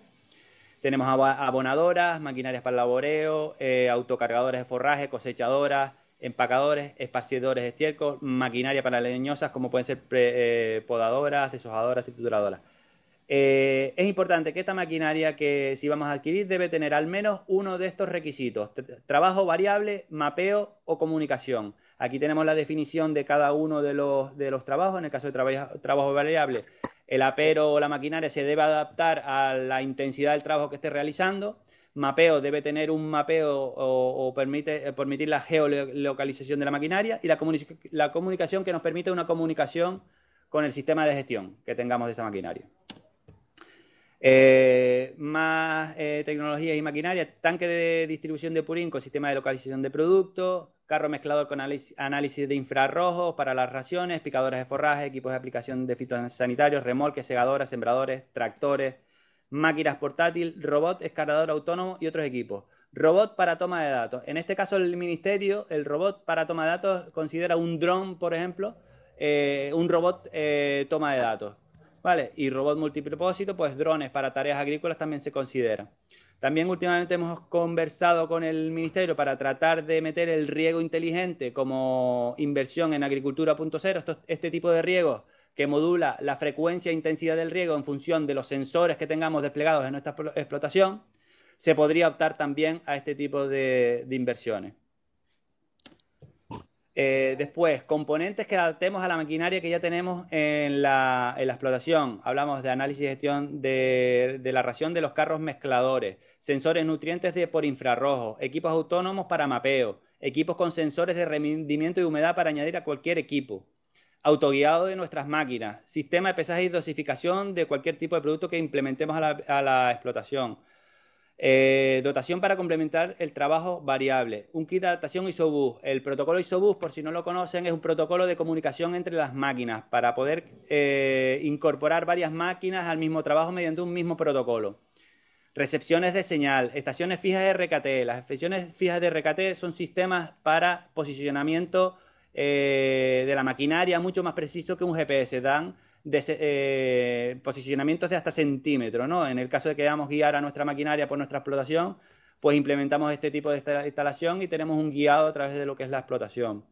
[SPEAKER 2] Tenemos abonadoras, maquinarias para laboreo, eh, autocargadores de forraje, cosechadoras, empacadores, esparcidores de estiércol, maquinaria para leñosas como pueden ser eh, podadoras, deshojadoras, trituradoras. Eh, es importante que esta maquinaria que si vamos a adquirir debe tener al menos uno de estos requisitos, trabajo variable, mapeo o comunicación. Aquí tenemos la definición de cada uno de los, trabajos, en el caso de trabajo variable el apero o la maquinaria se debe adaptar a la intensidad del trabajo que esté realizando. Mapeo debe tener un mapeo o, permite, eh, permitir la geolocalización de la maquinaria y la, comunicación que nos permite una comunicación con el sistema de gestión que tengamos de esa maquinaria. Eh, más eh, tecnologías y maquinaria, tanque de distribución de Purín con sistema de localización de productos, carro mezclado con análisis de infrarrojos para las raciones, picadores de forraje, equipos de aplicación de fitosanitarios, remolques, segadoras, sembradores, tractores, máquinas portátiles, robot, escalador autónomo y otros equipos. Robot para toma de datos. En este caso, el ministerio, el robot para toma de datos considera un dron, por ejemplo, eh, un robot eh, toma de datos. ¿Vale? Y robot multipropósito, pues drones para tareas agrícolas también se consideran. También últimamente hemos conversado con el Ministerio para tratar de meter el riego inteligente como inversión en agricultura agricultura.0, este tipo de riego que modula la frecuencia e intensidad del riego en función de los sensores que tengamos desplegados en nuestra explotación, se podría optar también a este tipo de inversiones. Eh, después, componentes que adaptemos a la maquinaria que ya tenemos en la, explotación. Hablamos de análisis y gestión de, la ración de los carros mezcladores, sensores nutrientes de, por infrarrojos, equipos autónomos para mapeo, equipos con sensores de rendimiento y humedad para añadir a cualquier equipo, autoguiado de nuestras máquinas, sistema de pesaje y dosificación de cualquier tipo de producto que implementemos a la explotación, eh, dotación para complementar el trabajo variable. Un kit de adaptación ISOBUS. El protocolo ISOBUS, por si no lo conocen, es un protocolo de comunicación entre las máquinas para poder eh, incorporar varias máquinas al mismo trabajo mediante un mismo protocolo. Recepciones de señal, estaciones fijas de RKT. Las estaciones fijas de recate son sistemas para posicionamiento eh, de la maquinaria mucho más preciso que un GPS. Dan eh, posicionamientos de hasta centímetros. ¿no? En el caso de que queramos guiar a nuestra maquinaria por nuestra explotación, pues implementamos este tipo de instalación y tenemos un guiado a través de lo que es la explotación.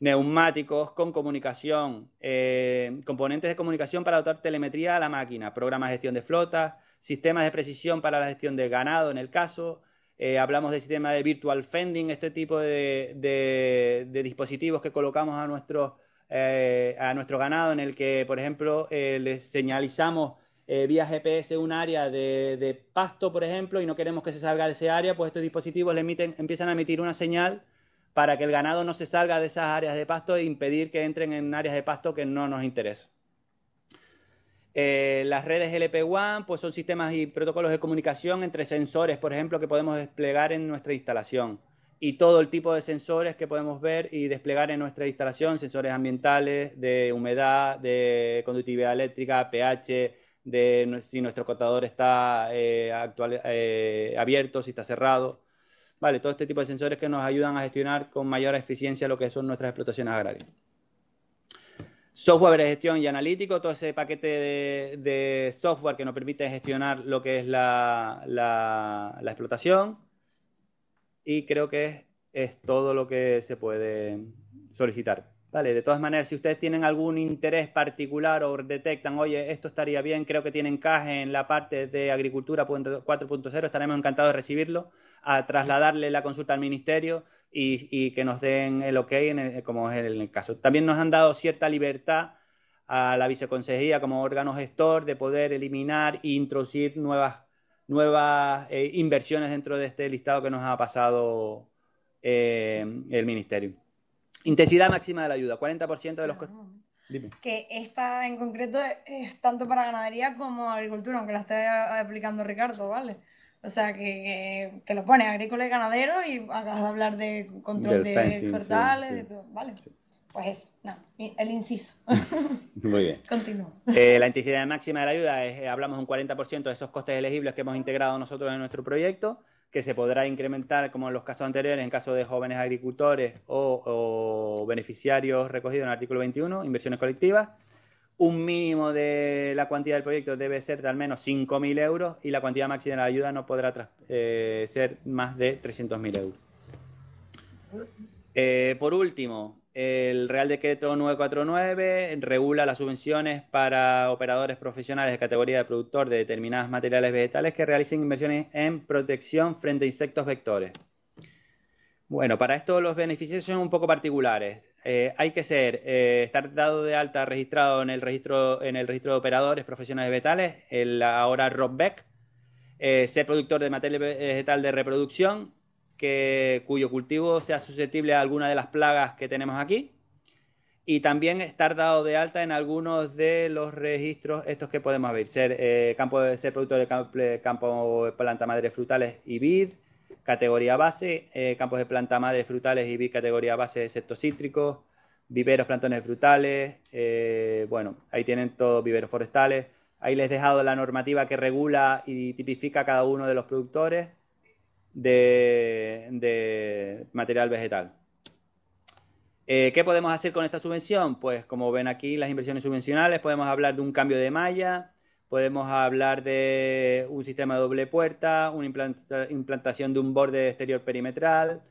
[SPEAKER 2] Neumáticos con comunicación, eh, componentes de comunicación para dotar telemetría a la máquina, programas de gestión de flotas, sistemas de precisión para la gestión de ganado en el caso, eh, hablamos de sistema de virtual fending, este tipo de, de dispositivos que colocamos a nuestros eh, a nuestro ganado en el que, por ejemplo, eh, le señalizamos eh, vía GPS un área de, pasto, por ejemplo, y no queremos que se salga de ese área, pues estos dispositivos empiezan a emitir una señal para que el ganado no se salga de esas áreas de pasto e impedir que entren en áreas de pasto que no nos interesa. las redes LP1 pues son sistemas y protocolos de comunicación entre sensores, por ejemplo, que podemos desplegar en nuestra instalación y todo el tipo de sensores que podemos ver y desplegar en nuestra instalación, sensores ambientales, de humedad, de conductividad eléctrica, pH, de si nuestro contador está eh, actual, eh, abierto, si está cerrado. Vale, todo este tipo de sensores que nos ayudan a gestionar con mayor eficiencia lo que son nuestras explotaciones agrarias. Software de gestión y analítico, todo ese paquete de, software que nos permite gestionar lo que es la, la explotación y creo que es, todo lo que se puede solicitar. Vale, de todas maneras, si ustedes tienen algún interés particular o detectan, oye, esto estaría bien, creo que tiene encaje en la parte de agricultura 4.0, estaremos encantados de recibirlo, a trasladarle la consulta al ministerio y, y que nos den el ok, en como es el, caso. También nos han dado cierta libertad a la viceconsejería como órgano gestor de poder eliminar e introducir nuevas nuevas eh, inversiones dentro de este listado que nos ha pasado eh, el Ministerio. Intensidad máxima de la ayuda, 40% de los
[SPEAKER 1] Que esta en concreto es tanto para ganadería como agricultura, aunque la esté aplicando Ricardo, ¿vale? O sea, que, que, lo pone agrícola y ganadero y acabas de hablar de control de cortales, todo, ¿vale? pues eso, no, el inciso. Muy bien. Continúo.
[SPEAKER 2] Eh, la intensidad máxima de la ayuda es, eh, hablamos un 40% de esos costes elegibles que hemos integrado nosotros en nuestro proyecto, que se podrá incrementar, como en los casos anteriores, en caso de jóvenes agricultores o, beneficiarios recogidos en el artículo 21, inversiones colectivas. Un mínimo de la cantidad del proyecto debe ser de al menos 5.000 euros y la cantidad máxima de la ayuda no podrá eh, ser más de 300.000 euros. por último, el Real Decreto 949 regula las subvenciones para operadores profesionales de categoría de productor de determinados materiales vegetales que realicen inversiones en protección frente a insectos vectores. Bueno, para esto los beneficios son un poco particulares. Eh, hay que ser, eh, estar dado de alta registrado en el registro, en el registro de operadores profesionales vegetales, el ahora Robbec eh, ser productor de materia vegetal de reproducción, cuyo cultivo sea susceptible a alguna de las plagas que tenemos aquí. Y también estar dado de alta en algunos de los registros estos que podemos ver, Ser, eh, campo, ser productor de campo, campo, planta madre frutales y vid, categoría base, eh, campos de planta madre frutales y vid, categoría base de sectos cítricos, viveros, plantones frutales, eh, bueno, ahí tienen todos viveros forestales. Ahí les he dejado la normativa que regula y tipifica cada uno de los productores de, material vegetal. Eh, ¿Qué podemos hacer con esta subvención? Pues como ven aquí, las inversiones subvencionales, podemos hablar de un cambio de malla, podemos hablar de un sistema de doble puerta, una implantación de un borde exterior perimetral,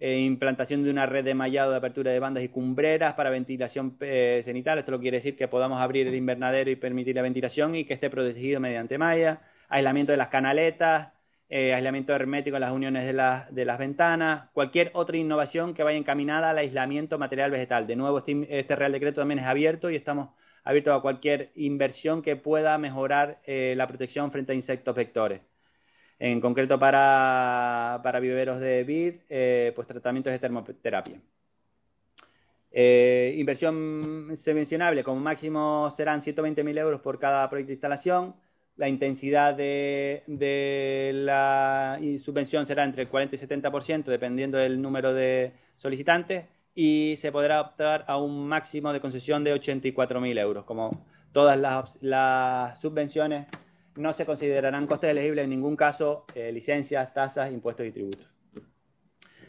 [SPEAKER 2] eh, implantación de una red de mallado de apertura de bandas y cumbreras para ventilación eh, cenital. Esto lo quiere decir que podamos abrir el invernadero y permitir la ventilación y que esté protegido mediante malla, aislamiento de las canaletas, eh, aislamiento hermético en las uniones de, las ventanas, cualquier otra innovación que vaya encaminada al aislamiento material vegetal. De nuevo, este, este Real Decreto también es abierto y estamos abiertos a cualquier inversión que pueda mejorar eh, la protección frente a insectos vectores. En concreto para, viveros de vid, eh, pues tratamientos de termoterapia. inversión subvencionable, como máximo serán 120.000 euros por cada proyecto de instalación la intensidad de, la subvención será entre el 40 y 70%, dependiendo del número de solicitantes, y se podrá optar a un máximo de concesión de 84.000 euros. Como todas las, subvenciones, no se considerarán costes elegibles en ningún caso, eh, licencias, tasas, impuestos y tributos.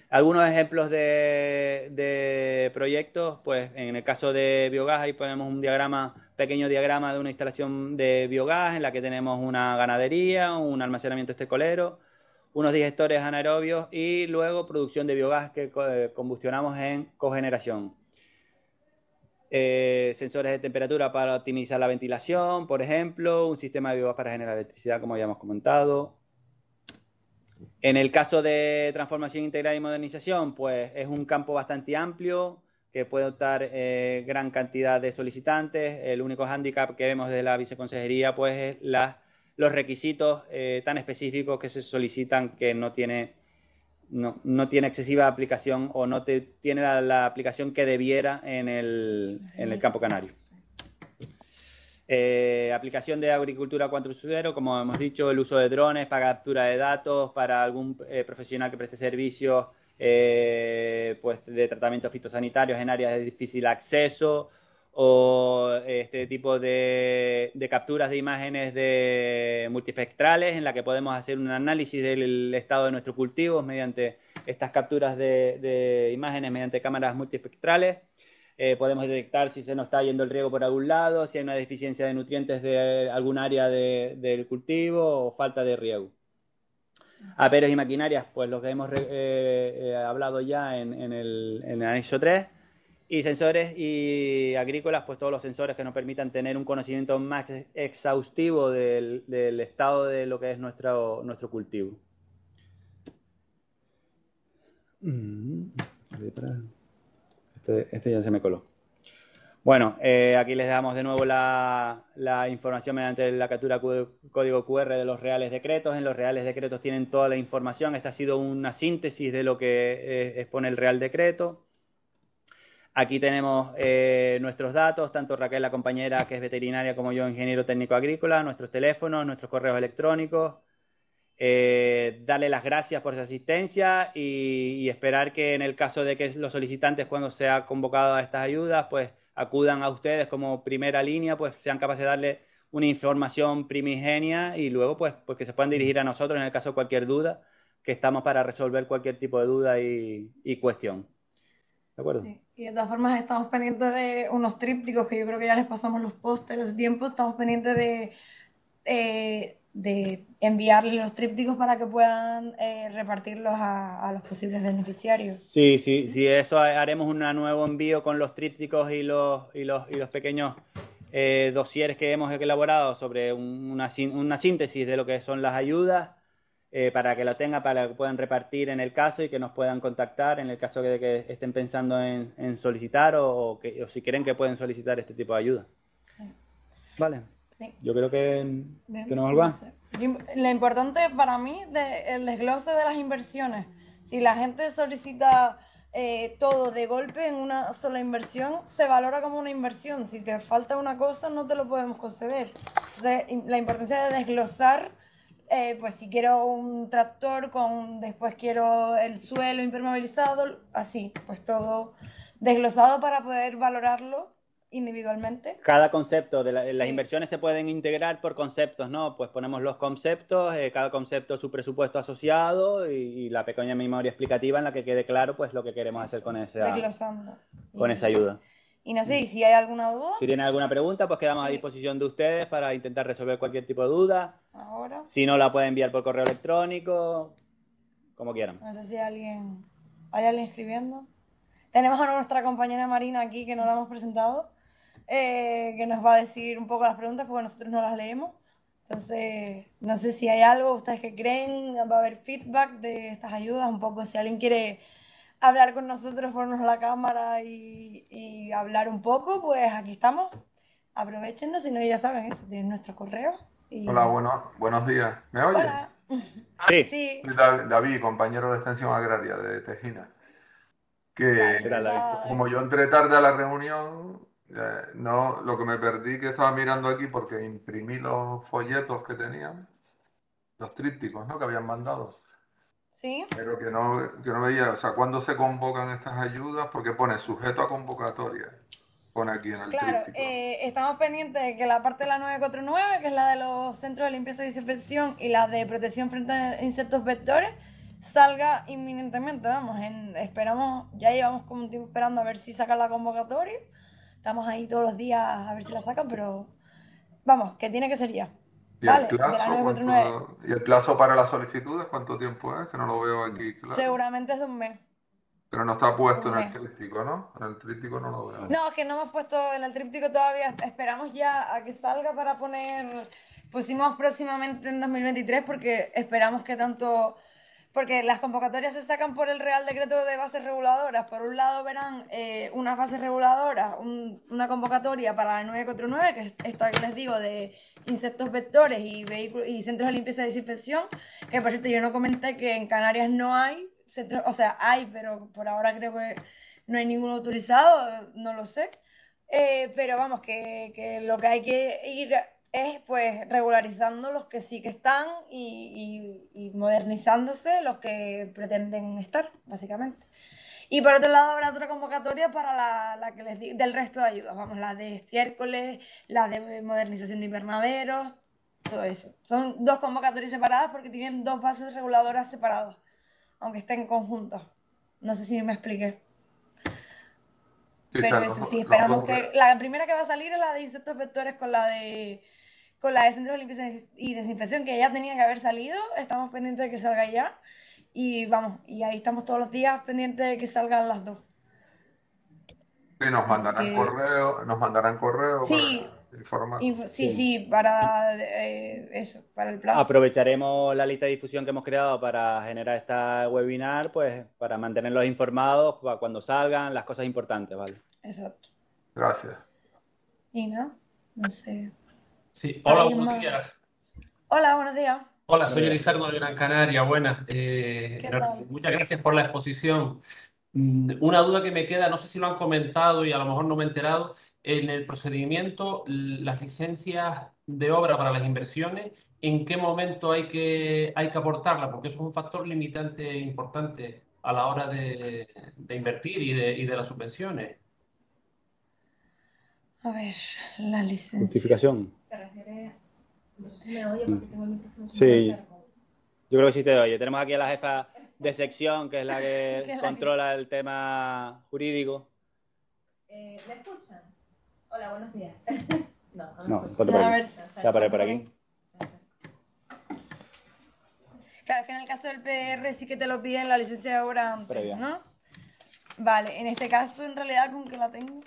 [SPEAKER 2] Algunos ejemplos de, de proyectos, pues en el caso de biogás, ahí ponemos un diagrama pequeño diagrama de una instalación de biogás en la que tenemos una ganadería, un almacenamiento estecolero, unos digestores anaerobios y luego producción de biogás que eh, combustionamos en cogeneración. Eh, sensores de temperatura para optimizar la ventilación, por ejemplo, un sistema de biogás para generar electricidad, como habíamos comentado. En el caso de transformación integral y modernización, pues es un campo bastante amplio que puede optar eh, gran cantidad de solicitantes. El único hándicap que vemos de la viceconsejería pues, es los requisitos eh, tan específicos que se solicitan que no tiene, no, tiene excesiva aplicación o no tiene la, aplicación que debiera en el, campo canario. Eh, aplicación de agricultura 4.0, como hemos dicho, el uso de drones para captura de datos, para algún profesional que preste servicios eh, pues, de tratamientos fitosanitarios en áreas de difícil acceso o este tipo de, capturas de imágenes de multispectrales en la que podemos hacer un análisis del estado de nuestros cultivos mediante estas capturas de, imágenes mediante cámaras multispectrales. Eh, podemos detectar si se nos está yendo el riego por algún lado, si hay una deficiencia de nutrientes de algún área del cultivo o falta de riego. Aperos y maquinarias, pues lo que hemos eh, eh, hablado ya en, el, en el anexo 3. Y sensores y agrícolas, pues todos los sensores que nos permitan tener un conocimiento más exhaustivo del, estado de lo que es nuestro, nuestro cultivo. Mm, este, este ya se me coló. Bueno, eh, aquí les damos de nuevo la, información mediante la captura código QR de los reales decretos. En los reales decretos tienen toda la información. Esta ha sido una síntesis de lo que eh, expone el real decreto. Aquí tenemos eh, nuestros datos, tanto Raquel, la compañera que es veterinaria, como yo, ingeniero técnico agrícola, nuestros teléfonos, nuestros correos electrónicos. darle las gracias por su asistencia y, esperar que en el caso de que los solicitantes cuando sea convocado a estas ayudas, pues acudan a ustedes como primera línea, pues sean capaces de darle una información primigenia y luego pues, pues que se puedan dirigir a nosotros en el caso de cualquier duda, que estamos para resolver cualquier tipo de duda y, cuestión. ¿De acuerdo?
[SPEAKER 1] Y de todas formas estamos pendientes de unos trípticos que yo creo que ya les pasamos los pósteres, tiempo, estamos pendientes de... Eh, de enviarle los trípticos para que puedan eh, repartirlos a, los posibles beneficiarios.
[SPEAKER 2] Sí, sí, sí, eso haremos un nuevo envío con los trípticos y los, y los, pequeños eh, dosieres que hemos elaborado sobre una, síntesis de lo que son las ayudas eh, para que lo tengan, para que puedan repartir en el caso y que nos puedan contactar en el caso de que estén pensando en, solicitar o, si quieren que pueden solicitar este tipo de ayuda. Sí. Vale. Yo creo que,
[SPEAKER 1] tenemos va. Lo importante para mí de, el desglose de las inversiones. Si la gente solicita eh, todo de golpe en una sola inversión, se valora como una inversión. Si te falta una cosa, no te lo podemos conceder. la importancia de desglosar, eh, pues si quiero un tractor, con después quiero el suelo impermeabilizado, así, pues todo desglosado para poder valorarlo individualmente.
[SPEAKER 2] Cada concepto, de eh, las inversiones se pueden integrar por conceptos, ¿no? Pues ponemos los conceptos, eh, cada concepto su presupuesto asociado y, la pequeña memoria explicativa en la que quede claro pues lo que queremos hacer con esa, con esa ayuda.
[SPEAKER 1] Y no sé, si hay alguna duda.
[SPEAKER 2] Si tienen alguna pregunta, pues quedamos a disposición de ustedes para intentar resolver cualquier tipo de duda. Ahora. Si no, la pueden enviar por correo electrónico, como quieran.
[SPEAKER 1] No sé si alguien, hay alguien escribiendo. Tenemos a nuestra compañera Marina aquí que no la hemos presentado. Eh, que nos va a decir un poco las preguntas porque nosotros no las leemos. Entonces, no sé si hay algo, ustedes que creen, va a haber feedback de estas ayudas, un poco si alguien quiere hablar con nosotros, ponernos la cámara y, y hablar un poco, pues aquí estamos. aprovechenlo, si no ya saben eso, tienen nuestro correo. Hola, bueno,
[SPEAKER 3] buenos días. ¿Me oyen?
[SPEAKER 2] Sí. David, compañero de extensión agraria de Tejina. Que como yo entré tarde a la
[SPEAKER 3] reunión,
[SPEAKER 2] no, lo que
[SPEAKER 3] me perdí que estaba mirando aquí porque imprimí los folletos que tenían, los trípticos, ¿no? Que habían mandado.
[SPEAKER 1] Sí. Pero que no,
[SPEAKER 3] veía, o sea, ¿cuándo se convocan estas ayudas? Porque pone sujeto a convocatoria. Pone aquí en el Claro,
[SPEAKER 1] eh, estamos pendientes de que la parte de la 949, que es la de los centros de limpieza y desinfección y la de protección frente a insectos vectores, salga inminentemente, vamos, esperamos, ya llevamos como un tiempo esperando a ver si saca la convocatoria estamos ahí todos los días a ver si la sacan, pero vamos, que tiene que ser ya. ¿Y, el plazo, ¿Y el
[SPEAKER 4] plazo para las solicitudes cuánto tiempo es? Que no lo veo aquí.
[SPEAKER 1] Seguramente es de un mes.
[SPEAKER 4] Pero
[SPEAKER 2] no está puesto en el tríptico, ¿no? En el tríptico no lo veo. No,
[SPEAKER 1] es que no hemos puesto en el tríptico todavía. Esperamos ya a que salga para poner. Pusimos próximamente en 2023 porque esperamos que tanto porque las convocatorias se sacan por el Real Decreto de Bases Reguladoras. Por un lado verán eh, unas bases reguladoras, una convocatoria para la 949, que es esta que les digo de insectos vectores y, y centros de limpieza y desinfección, que por cierto yo no comenté que en Canarias no hay centros, o sea, hay, pero por ahora creo que no hay ninguno autorizado, no lo sé. Eh, pero vamos, que, que lo que hay que ir es pues regularizando los que sí que están y, modernizándose los que pretenden estar, básicamente. Y por otro lado habrá otra convocatoria para la, que les del resto de ayudas, vamos, la de estiércoles, la de modernización de invernaderos, todo eso. Son dos convocatorias separadas porque tienen dos bases reguladoras separadas, aunque estén conjuntas. No sé si me expliqué. Pero eso sí, esperamos que... La primera que va a salir es la de insectos vectores con la de con la de centros limpieza y desinfección que ya tenía que haber salido, estamos pendientes de que salga ya y vamos, y ahí estamos todos los días pendientes de que salgan las dos.
[SPEAKER 2] Y nos mandarán correo, nos mandarán correo. Sí. Para sí, sí,
[SPEAKER 1] para eh, eso, para el plazo.
[SPEAKER 2] Aprovecharemos la lista de difusión que hemos creado para generar este webinar, pues para mantenerlos informados cuando salgan las cosas importantes, ¿vale? Exacto. Gracias.
[SPEAKER 1] Y no, no sé. Sí, hola, buenos días. Hola, buenos días.
[SPEAKER 4] Hola, soy Elizardo de Gran Canaria, buenas. Eh, muchas gracias por la exposición. Mm, una duda que me queda, no sé si lo han comentado y a lo mejor no me he enterado, en el procedimiento, las licencias de obra para las inversiones, ¿en qué momento hay que, hay que aportarlas? Porque eso es un factor limitante e importante a la hora de, invertir y de, las subvenciones.
[SPEAKER 3] A ver, la licencia.
[SPEAKER 2] Justificación.
[SPEAKER 3] No sé si me oye porque mm. tengo el micrófono. Sí.
[SPEAKER 2] Yo creo que sí te oye. Tenemos aquí a la jefa de este. sección, que es la que, controla el tema jurídico.
[SPEAKER 3] Eh, ¿Me escuchan? Hola, buenos días. no, no, no aquí.
[SPEAKER 1] Claro, es que en el caso del PR sí que te lo piden la licencia de obra ¿no?
[SPEAKER 3] Vale, en este caso en realidad con que la tengo.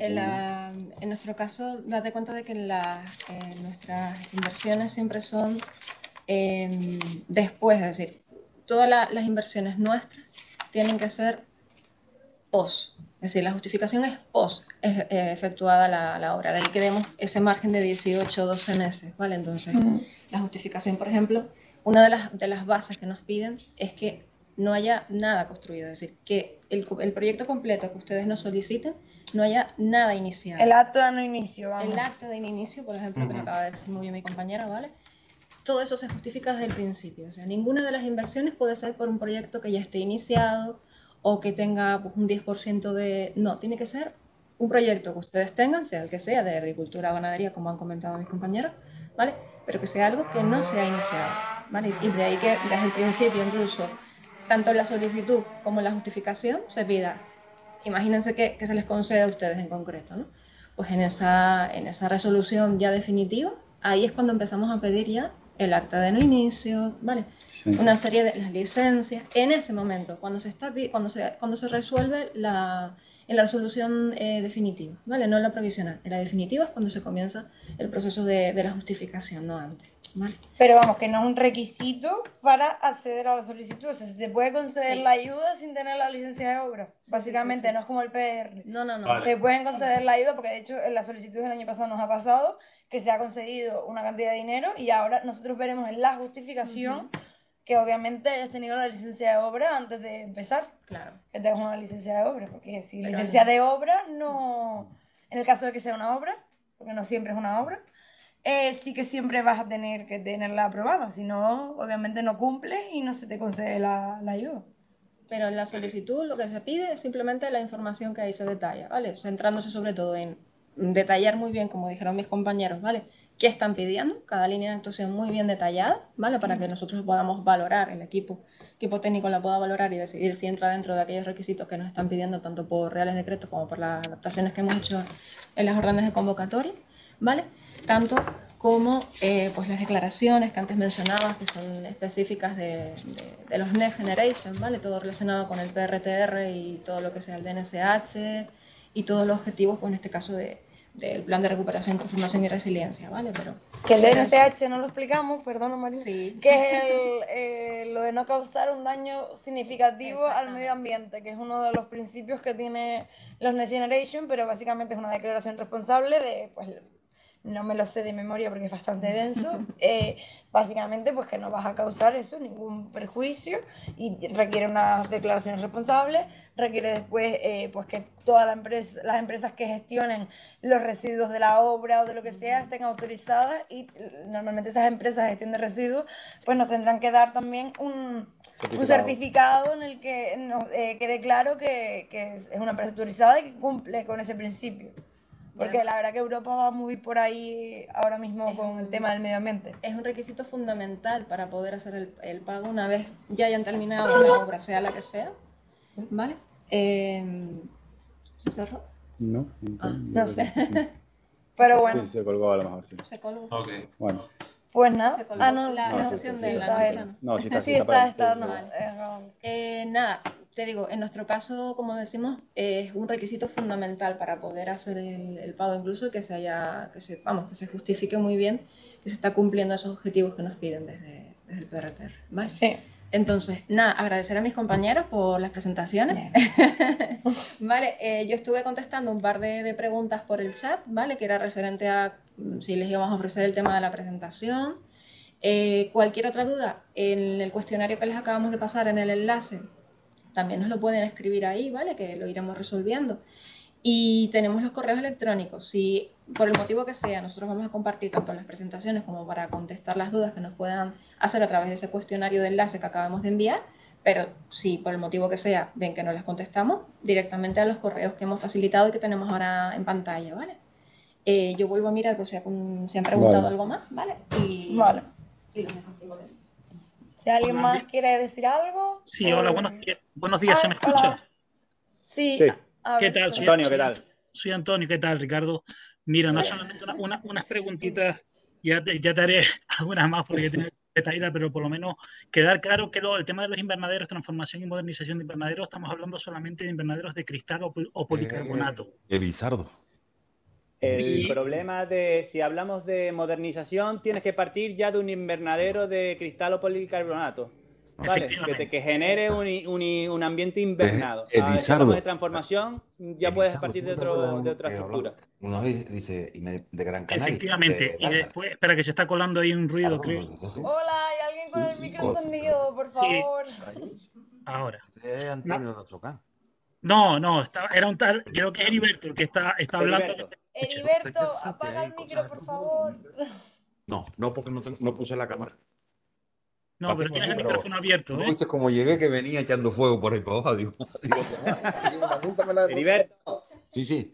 [SPEAKER 3] En, nuestro caso, date cuenta de que nuestras inversiones siempre son em, después, es decir, todas las inversiones nuestras tienen que ser pos, es decir, la justificación es pos, es, eh, efectuada la, la, obra, de ahí que demos ese margen de 18 12 meses, ¿vale? Entonces, mm. la justificación, por ejemplo, una de las, de las bases que nos piden es que no haya nada construido, es decir, que el, proyecto completo que ustedes nos solicitan, no haya nada iniciado. El acto de no inicio, vamos. El acto de no inicio, por ejemplo, que -huh. acaba de decir muy bien mi compañera, ¿vale? Todo eso se justifica desde el principio. O sea, ninguna de las inversiones puede ser por un proyecto que ya esté iniciado o que tenga pues, un 10% de... No, tiene que ser un proyecto que ustedes tengan, sea el que sea, de agricultura o ganadería, como han comentado mis compañeros, ¿vale? Pero que sea algo que no se ha iniciado, ¿vale? Y de ahí que desde el principio incluso tanto la solicitud como la justificación se pida. Imagínense que, se les concede a ustedes en concreto, ¿no? Pues en esa, en esa resolución ya definitiva, ahí es cuando empezamos a pedir ya el acta de no inicio, ¿vale? Una serie de las licencias. En ese momento, cuando se, está, cuando se, cuando se resuelve la, en la resolución eh, definitiva, ¿vale? No en la provisional. En la definitiva es cuando se comienza el proceso de, de la justificación, no antes. ¿vale? Pero vamos, que
[SPEAKER 1] no es un requisito para acceder a la solicitud. O sea, se te puede conceder la ayuda sin tener la licencia de obra. Básicamente, no es como el PR. No, no, no. Te pueden conceder la ayuda porque, de hecho, en la solicitud del año pasado nos ha pasado que se ha concedido una cantidad de dinero y ahora nosotros veremos en la justificación que obviamente has tenido la licencia de obra antes de empezar. Claro. Que tengas una licencia de obra, porque si la licencia de obra no... En el caso de que sea una obra, porque no siempre es una obra, eh, sí que siempre vas a tener que tenerla aprobada,
[SPEAKER 3] si no, obviamente no cumples y no se te concede la, la ayuda. Pero en la solicitud lo que se pide es simplemente la información que ahí se detalla, ¿vale? Centrándose sobre todo en detallar muy bien, como dijeron mis compañeros, ¿vale? qué están pidiendo, cada línea de actuación muy bien detallada, ¿vale? Para que nosotros podamos valorar, el equipo, equipo técnico la pueda valorar y decidir si entra dentro de aquellos requisitos que nos están pidiendo tanto por reales decretos como por las adaptaciones que hemos hecho en las órdenes de convocatoria, ¿vale? Tanto como eh, pues las declaraciones que antes mencionabas, que son específicas de, los Next Generation, ¿vale? Todo relacionado con el PRTR y todo lo que sea el DNSH y todos los objetivos, pues en este caso de, del plan de recuperación, transformación y resiliencia, ¿vale? Pero, que el DNCH
[SPEAKER 1] no lo explicamos, perdón, María. Que es el, eh, lo de no causar un daño significativo al medio ambiente, que es uno de los principios que tiene los Next Generation, pero básicamente es una declaración responsable de pues, no me lo sé de memoria porque es bastante denso, eh, básicamente pues que no vas a causar eso, ningún perjuicio y requiere unas declaraciones responsables, requiere después eh, pues que todas la empresa, las empresas que gestionen los residuos de la obra o de lo que sea estén autorizadas y normalmente esas empresas de gestión de residuos pues nos tendrán que dar también un certificado, en el que nos eh, quede claro que, que es una empresa autorizada y que cumple con ese principio. Porque la verdad
[SPEAKER 3] que Europa va muy por ahí ahora mismo con el tema del medio ambiente. Es un requisito fundamental para poder hacer el, pago una vez ya hayan terminado la obra, sea la que sea. ¿Vale? Eh, ¿Se cerró?
[SPEAKER 1] No. Ah, no sé.
[SPEAKER 3] Pero bueno. Sí,
[SPEAKER 2] se colgó a lo mejor. Se colgó. Ok. Bueno.
[SPEAKER 3] Pues no, la No, está, nada, te digo, en nuestro caso, como decimos, es un requisito fundamental para poder hacer el, pago, incluso que se haya, que se, vamos, que se justifique muy bien que se está cumpliendo esos objetivos que nos piden desde, el PRTR. ¿vale? Entonces, nada, agradecer a mis compañeros por las presentaciones. vale, eh, yo estuve contestando un par de, preguntas por el chat, ¿vale? Que era referente a mm, si les íbamos a ofrecer el tema de la presentación. Eh, cualquier otra duda, en el cuestionario que les acabamos de pasar en el enlace, también nos lo pueden escribir ahí, ¿vale? Que lo iremos resolviendo. Y tenemos los correos electrónicos. Si por el motivo que sea, nosotros vamos a compartir tanto las presentaciones como para contestar las dudas que nos puedan hacer a través de ese cuestionario de enlace que acabamos de enviar, pero si por el motivo que sea ven que no las contestamos, directamente a los correos que hemos facilitado y que tenemos ahora en pantalla, ¿vale? Eh, yo vuelvo a mirar por si han preguntado algo más, ¿vale? vale. si alguien más
[SPEAKER 1] quiere decir algo.
[SPEAKER 4] Sí, hola, buenos, eh, días, ¿se me ah, escucha?
[SPEAKER 1] Sí. ¿Qué tal? Soy Antonio, ¿qué tal?
[SPEAKER 4] Soy Antonio, ¿qué tal, Ricardo? Mira, no solamente unas preguntitas, ya te, haré algunas más porque ya tengo detallada, pero por lo menos quedar claro que el tema de los invernaderos, transformación y modernización de invernaderos, estamos hablando solamente de invernaderos de cristal o, policarbonato. Eh, el
[SPEAKER 2] problema de si hablamos de modernización, tienes que partir ya de un invernadero de cristal o policarbonato que, genere un, un, un ambiente eh, invernado. El, de transformación, ya puedes partir de, otro, de otra estructura.
[SPEAKER 3] Uno dice, y de Gran Canaria. Efectivamente, y
[SPEAKER 4] después, espera que se está colando ahí un ruido. Creo.
[SPEAKER 3] Hola, hay alguien con el micro encendido, por favor.
[SPEAKER 4] Ahora. Este no. No, era un tal, creo que es Heriberto el que está, está hablando.
[SPEAKER 3] Heriberto,
[SPEAKER 1] apaga el micro, por favor.
[SPEAKER 4] No, no, porque no puse la cámara. No, pero tienes el micrófono abierto.
[SPEAKER 2] ¿eh? es como llegué que venía echando fuego por ahí para abajo. Digo, Sí, sí.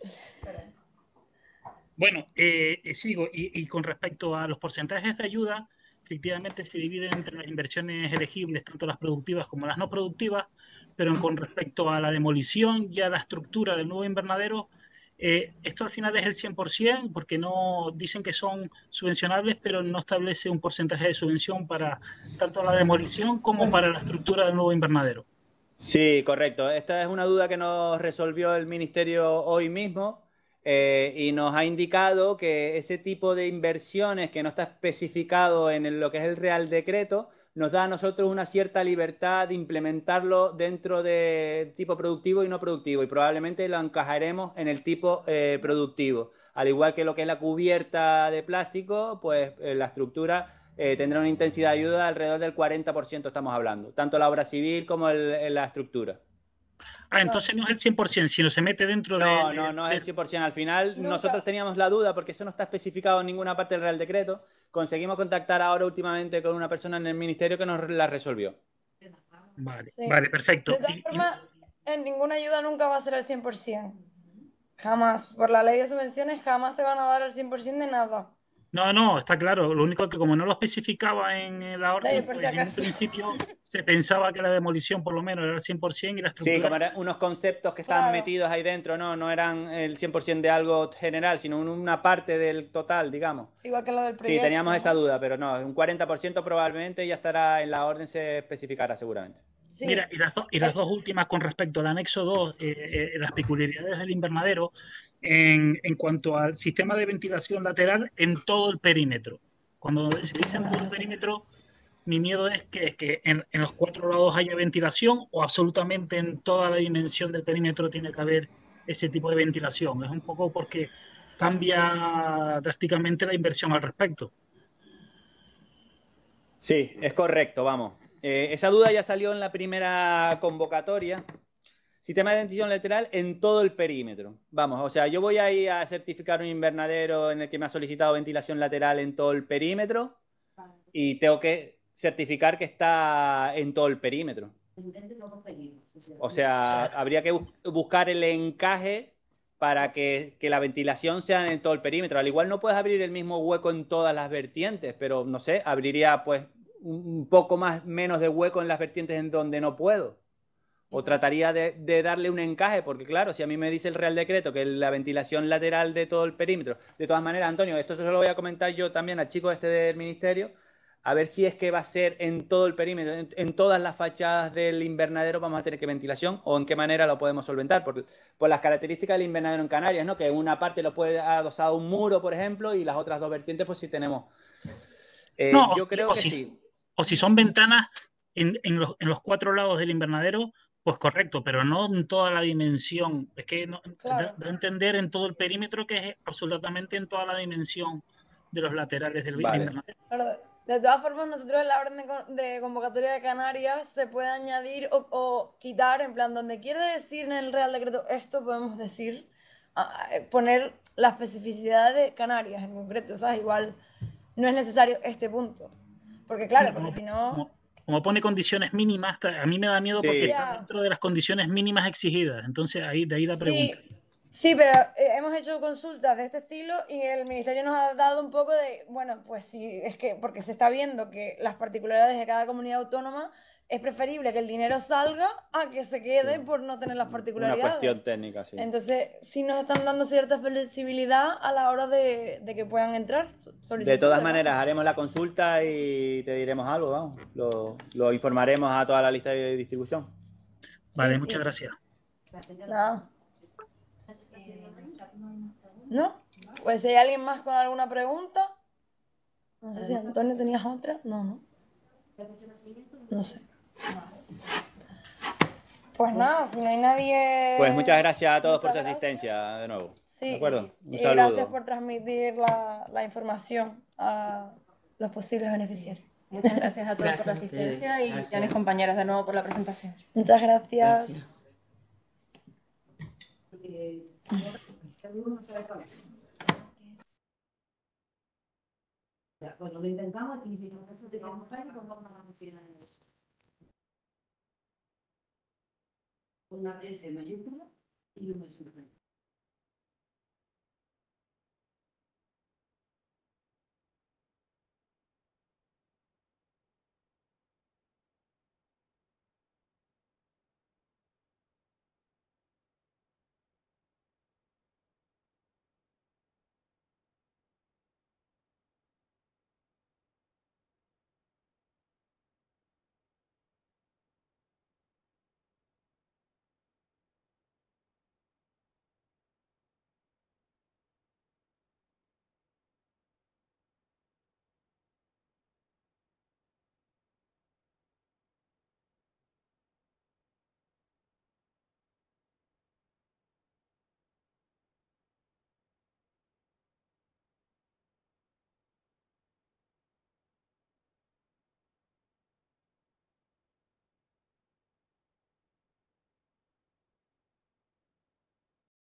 [SPEAKER 4] Bueno, eh, eh, sigo. y, con respecto a los porcentajes de ayuda, efectivamente se dividen entre las inversiones elegibles, tanto las productivas como las no productivas, pero con respecto a la demolición y a la estructura del nuevo invernadero, eh, esto al final es el 100% porque no dicen que son subvencionables, pero no establece un porcentaje de subvención para tanto la demolición como para la estructura del nuevo invernadero. Sí, correcto. Esta
[SPEAKER 2] es una duda que nos resolvió el Ministerio hoy mismo eh, y nos ha indicado que ese tipo de inversiones que no está especificado en lo que es el Real Decreto nos da a nosotros una cierta libertad de implementarlo dentro de tipo productivo y no productivo y probablemente lo encajaremos en el tipo eh, productivo. Al igual que lo que es la cubierta de plástico, pues eh, la estructura eh, tendrá una intensidad de ayuda alrededor del 40% estamos hablando, tanto la obra civil como la estructura.
[SPEAKER 4] Ah, entonces no es el 100%, si no se mete dentro de... No, no, no es el 100%. Al final
[SPEAKER 2] nosotros teníamos la duda porque eso no está especificado en ninguna parte del Real Decreto. Conseguimos contactar ahora últimamente con una persona en el Ministerio que nos la resolvió.
[SPEAKER 1] Vale,
[SPEAKER 4] perfecto.
[SPEAKER 2] De todas
[SPEAKER 1] formas, en ninguna ayuda nunca va a ser el 100%. Jamás. Por la ley de subvenciones jamás te van a dar el 100% de nada.
[SPEAKER 4] No, no, está claro. Lo único que como no lo especificaba en eh, la orden, pues, en principio se pensaba que la demolición por lo menos era el 100% y la estructura... Sí, como eran unos conceptos que
[SPEAKER 2] estaban metidos ahí dentro, no, no eran el 100% de algo general, sino una parte del total, digamos.
[SPEAKER 1] Igual que lo del proyecto. Sí, teníamos
[SPEAKER 2] esa duda, pero no, un 40% probablemente ya estará en la orden, se especificará seguramente. Mira,
[SPEAKER 4] y las, dos últimas con respecto al anexo 2, eh, eh, las peculiaridades del invernadero, en, cuanto al sistema de ventilación lateral en todo el perímetro. Cuando se dice en todo el perímetro, mi miedo es que, es que en, los cuatro lados haya ventilación o absolutamente en toda la dimensión del perímetro tiene que haber ese tipo de ventilación. Es un poco porque cambia drásticamente la inversión al respecto.
[SPEAKER 2] Sí, es correcto, vamos.
[SPEAKER 4] Eh, esa duda ya salió en la primera
[SPEAKER 2] convocatoria Sistema de ventilación lateral en todo el perímetro. Vamos, o sea, yo voy a ir a certificar un invernadero en el que me ha solicitado ventilación lateral en todo el perímetro y tengo que certificar que está en todo el perímetro. O sea, habría que buscar el encaje para que, que, la ventilación sea en todo el perímetro. Al igual no puedes abrir el mismo hueco en todas las vertientes, pero no sé, abriría pues un poco más menos de hueco en las vertientes en donde no puedo o trataría de, darle un encaje, porque claro, si a mí me dice el Real Decreto que la ventilación lateral de todo el perímetro, de todas maneras, Antonio, esto se lo voy a comentar yo también al chico este del ministerio, a ver si es que va a ser en todo el perímetro, en, todas las fachadas del invernadero vamos a tener que ventilación o en qué manera lo podemos solventar, por, las características del invernadero en Canarias, ¿no? Que una parte lo puede adosar un muro, por ejemplo, y las otras dos vertientes, pues si tenemos.
[SPEAKER 4] Eh, no, yo creo que sí. O si son ventanas en los cuatro lados del invernadero pues correcto, pero no en toda la dimensión. Es que no, entender en todo el perímetro que es absolutamente en toda la dimensión de los laterales del vale.
[SPEAKER 1] de todas formas, nosotros en la orden de, convocatoria de Canarias se puede añadir o, o, quitar, en plan, donde quiere decir en el Real Decreto esto, podemos decir, eh, poner la especificidad de Canarias en concreto, o sea, igual no es necesario este punto. Porque claro, porque si no
[SPEAKER 4] como pone condiciones mínimas, a mí me da miedo porque está dentro de las condiciones mínimas exigidas. Entonces, ahí, de ahí la pregunta.
[SPEAKER 1] Sí. Sí, pero eh, hemos hecho consultas de este estilo y el ministerio nos ha dado un poco de, bueno, pues sí, es que porque se está viendo que las particularidades de cada comunidad autónoma es preferible que el dinero salga a que se quede por no tener las particularidades. Una cuestión técnica, sí. Entonces, si nos están dando cierta flexibilidad a la hora de, que puedan entrar. De todas maneras,
[SPEAKER 2] haremos la consulta y te diremos algo, vamos. Lo, informaremos a toda la lista de distribución.
[SPEAKER 4] Vale, muchas gracias.
[SPEAKER 1] No. ¿No? Pues si hay alguien más con alguna pregunta. No sé si Antonio tenías otra. No, no. No sé. Pues nada, si no hay nadie. Pues muchas gracias a todos por su
[SPEAKER 2] asistencia de nuevo. Sí, ¿De acuerdo? Un y saludo. gracias por
[SPEAKER 1] transmitir la, información a los posibles beneficiarios. Muchas gracias a todos por su asistencia y a mis
[SPEAKER 3] compañeros de nuevo por la presentación. Muchas gracias. Bueno, pues, lo intentamos y si pues, te vamos a ir, Una S
[SPEAKER 4] mayúscula y una S mayúscula.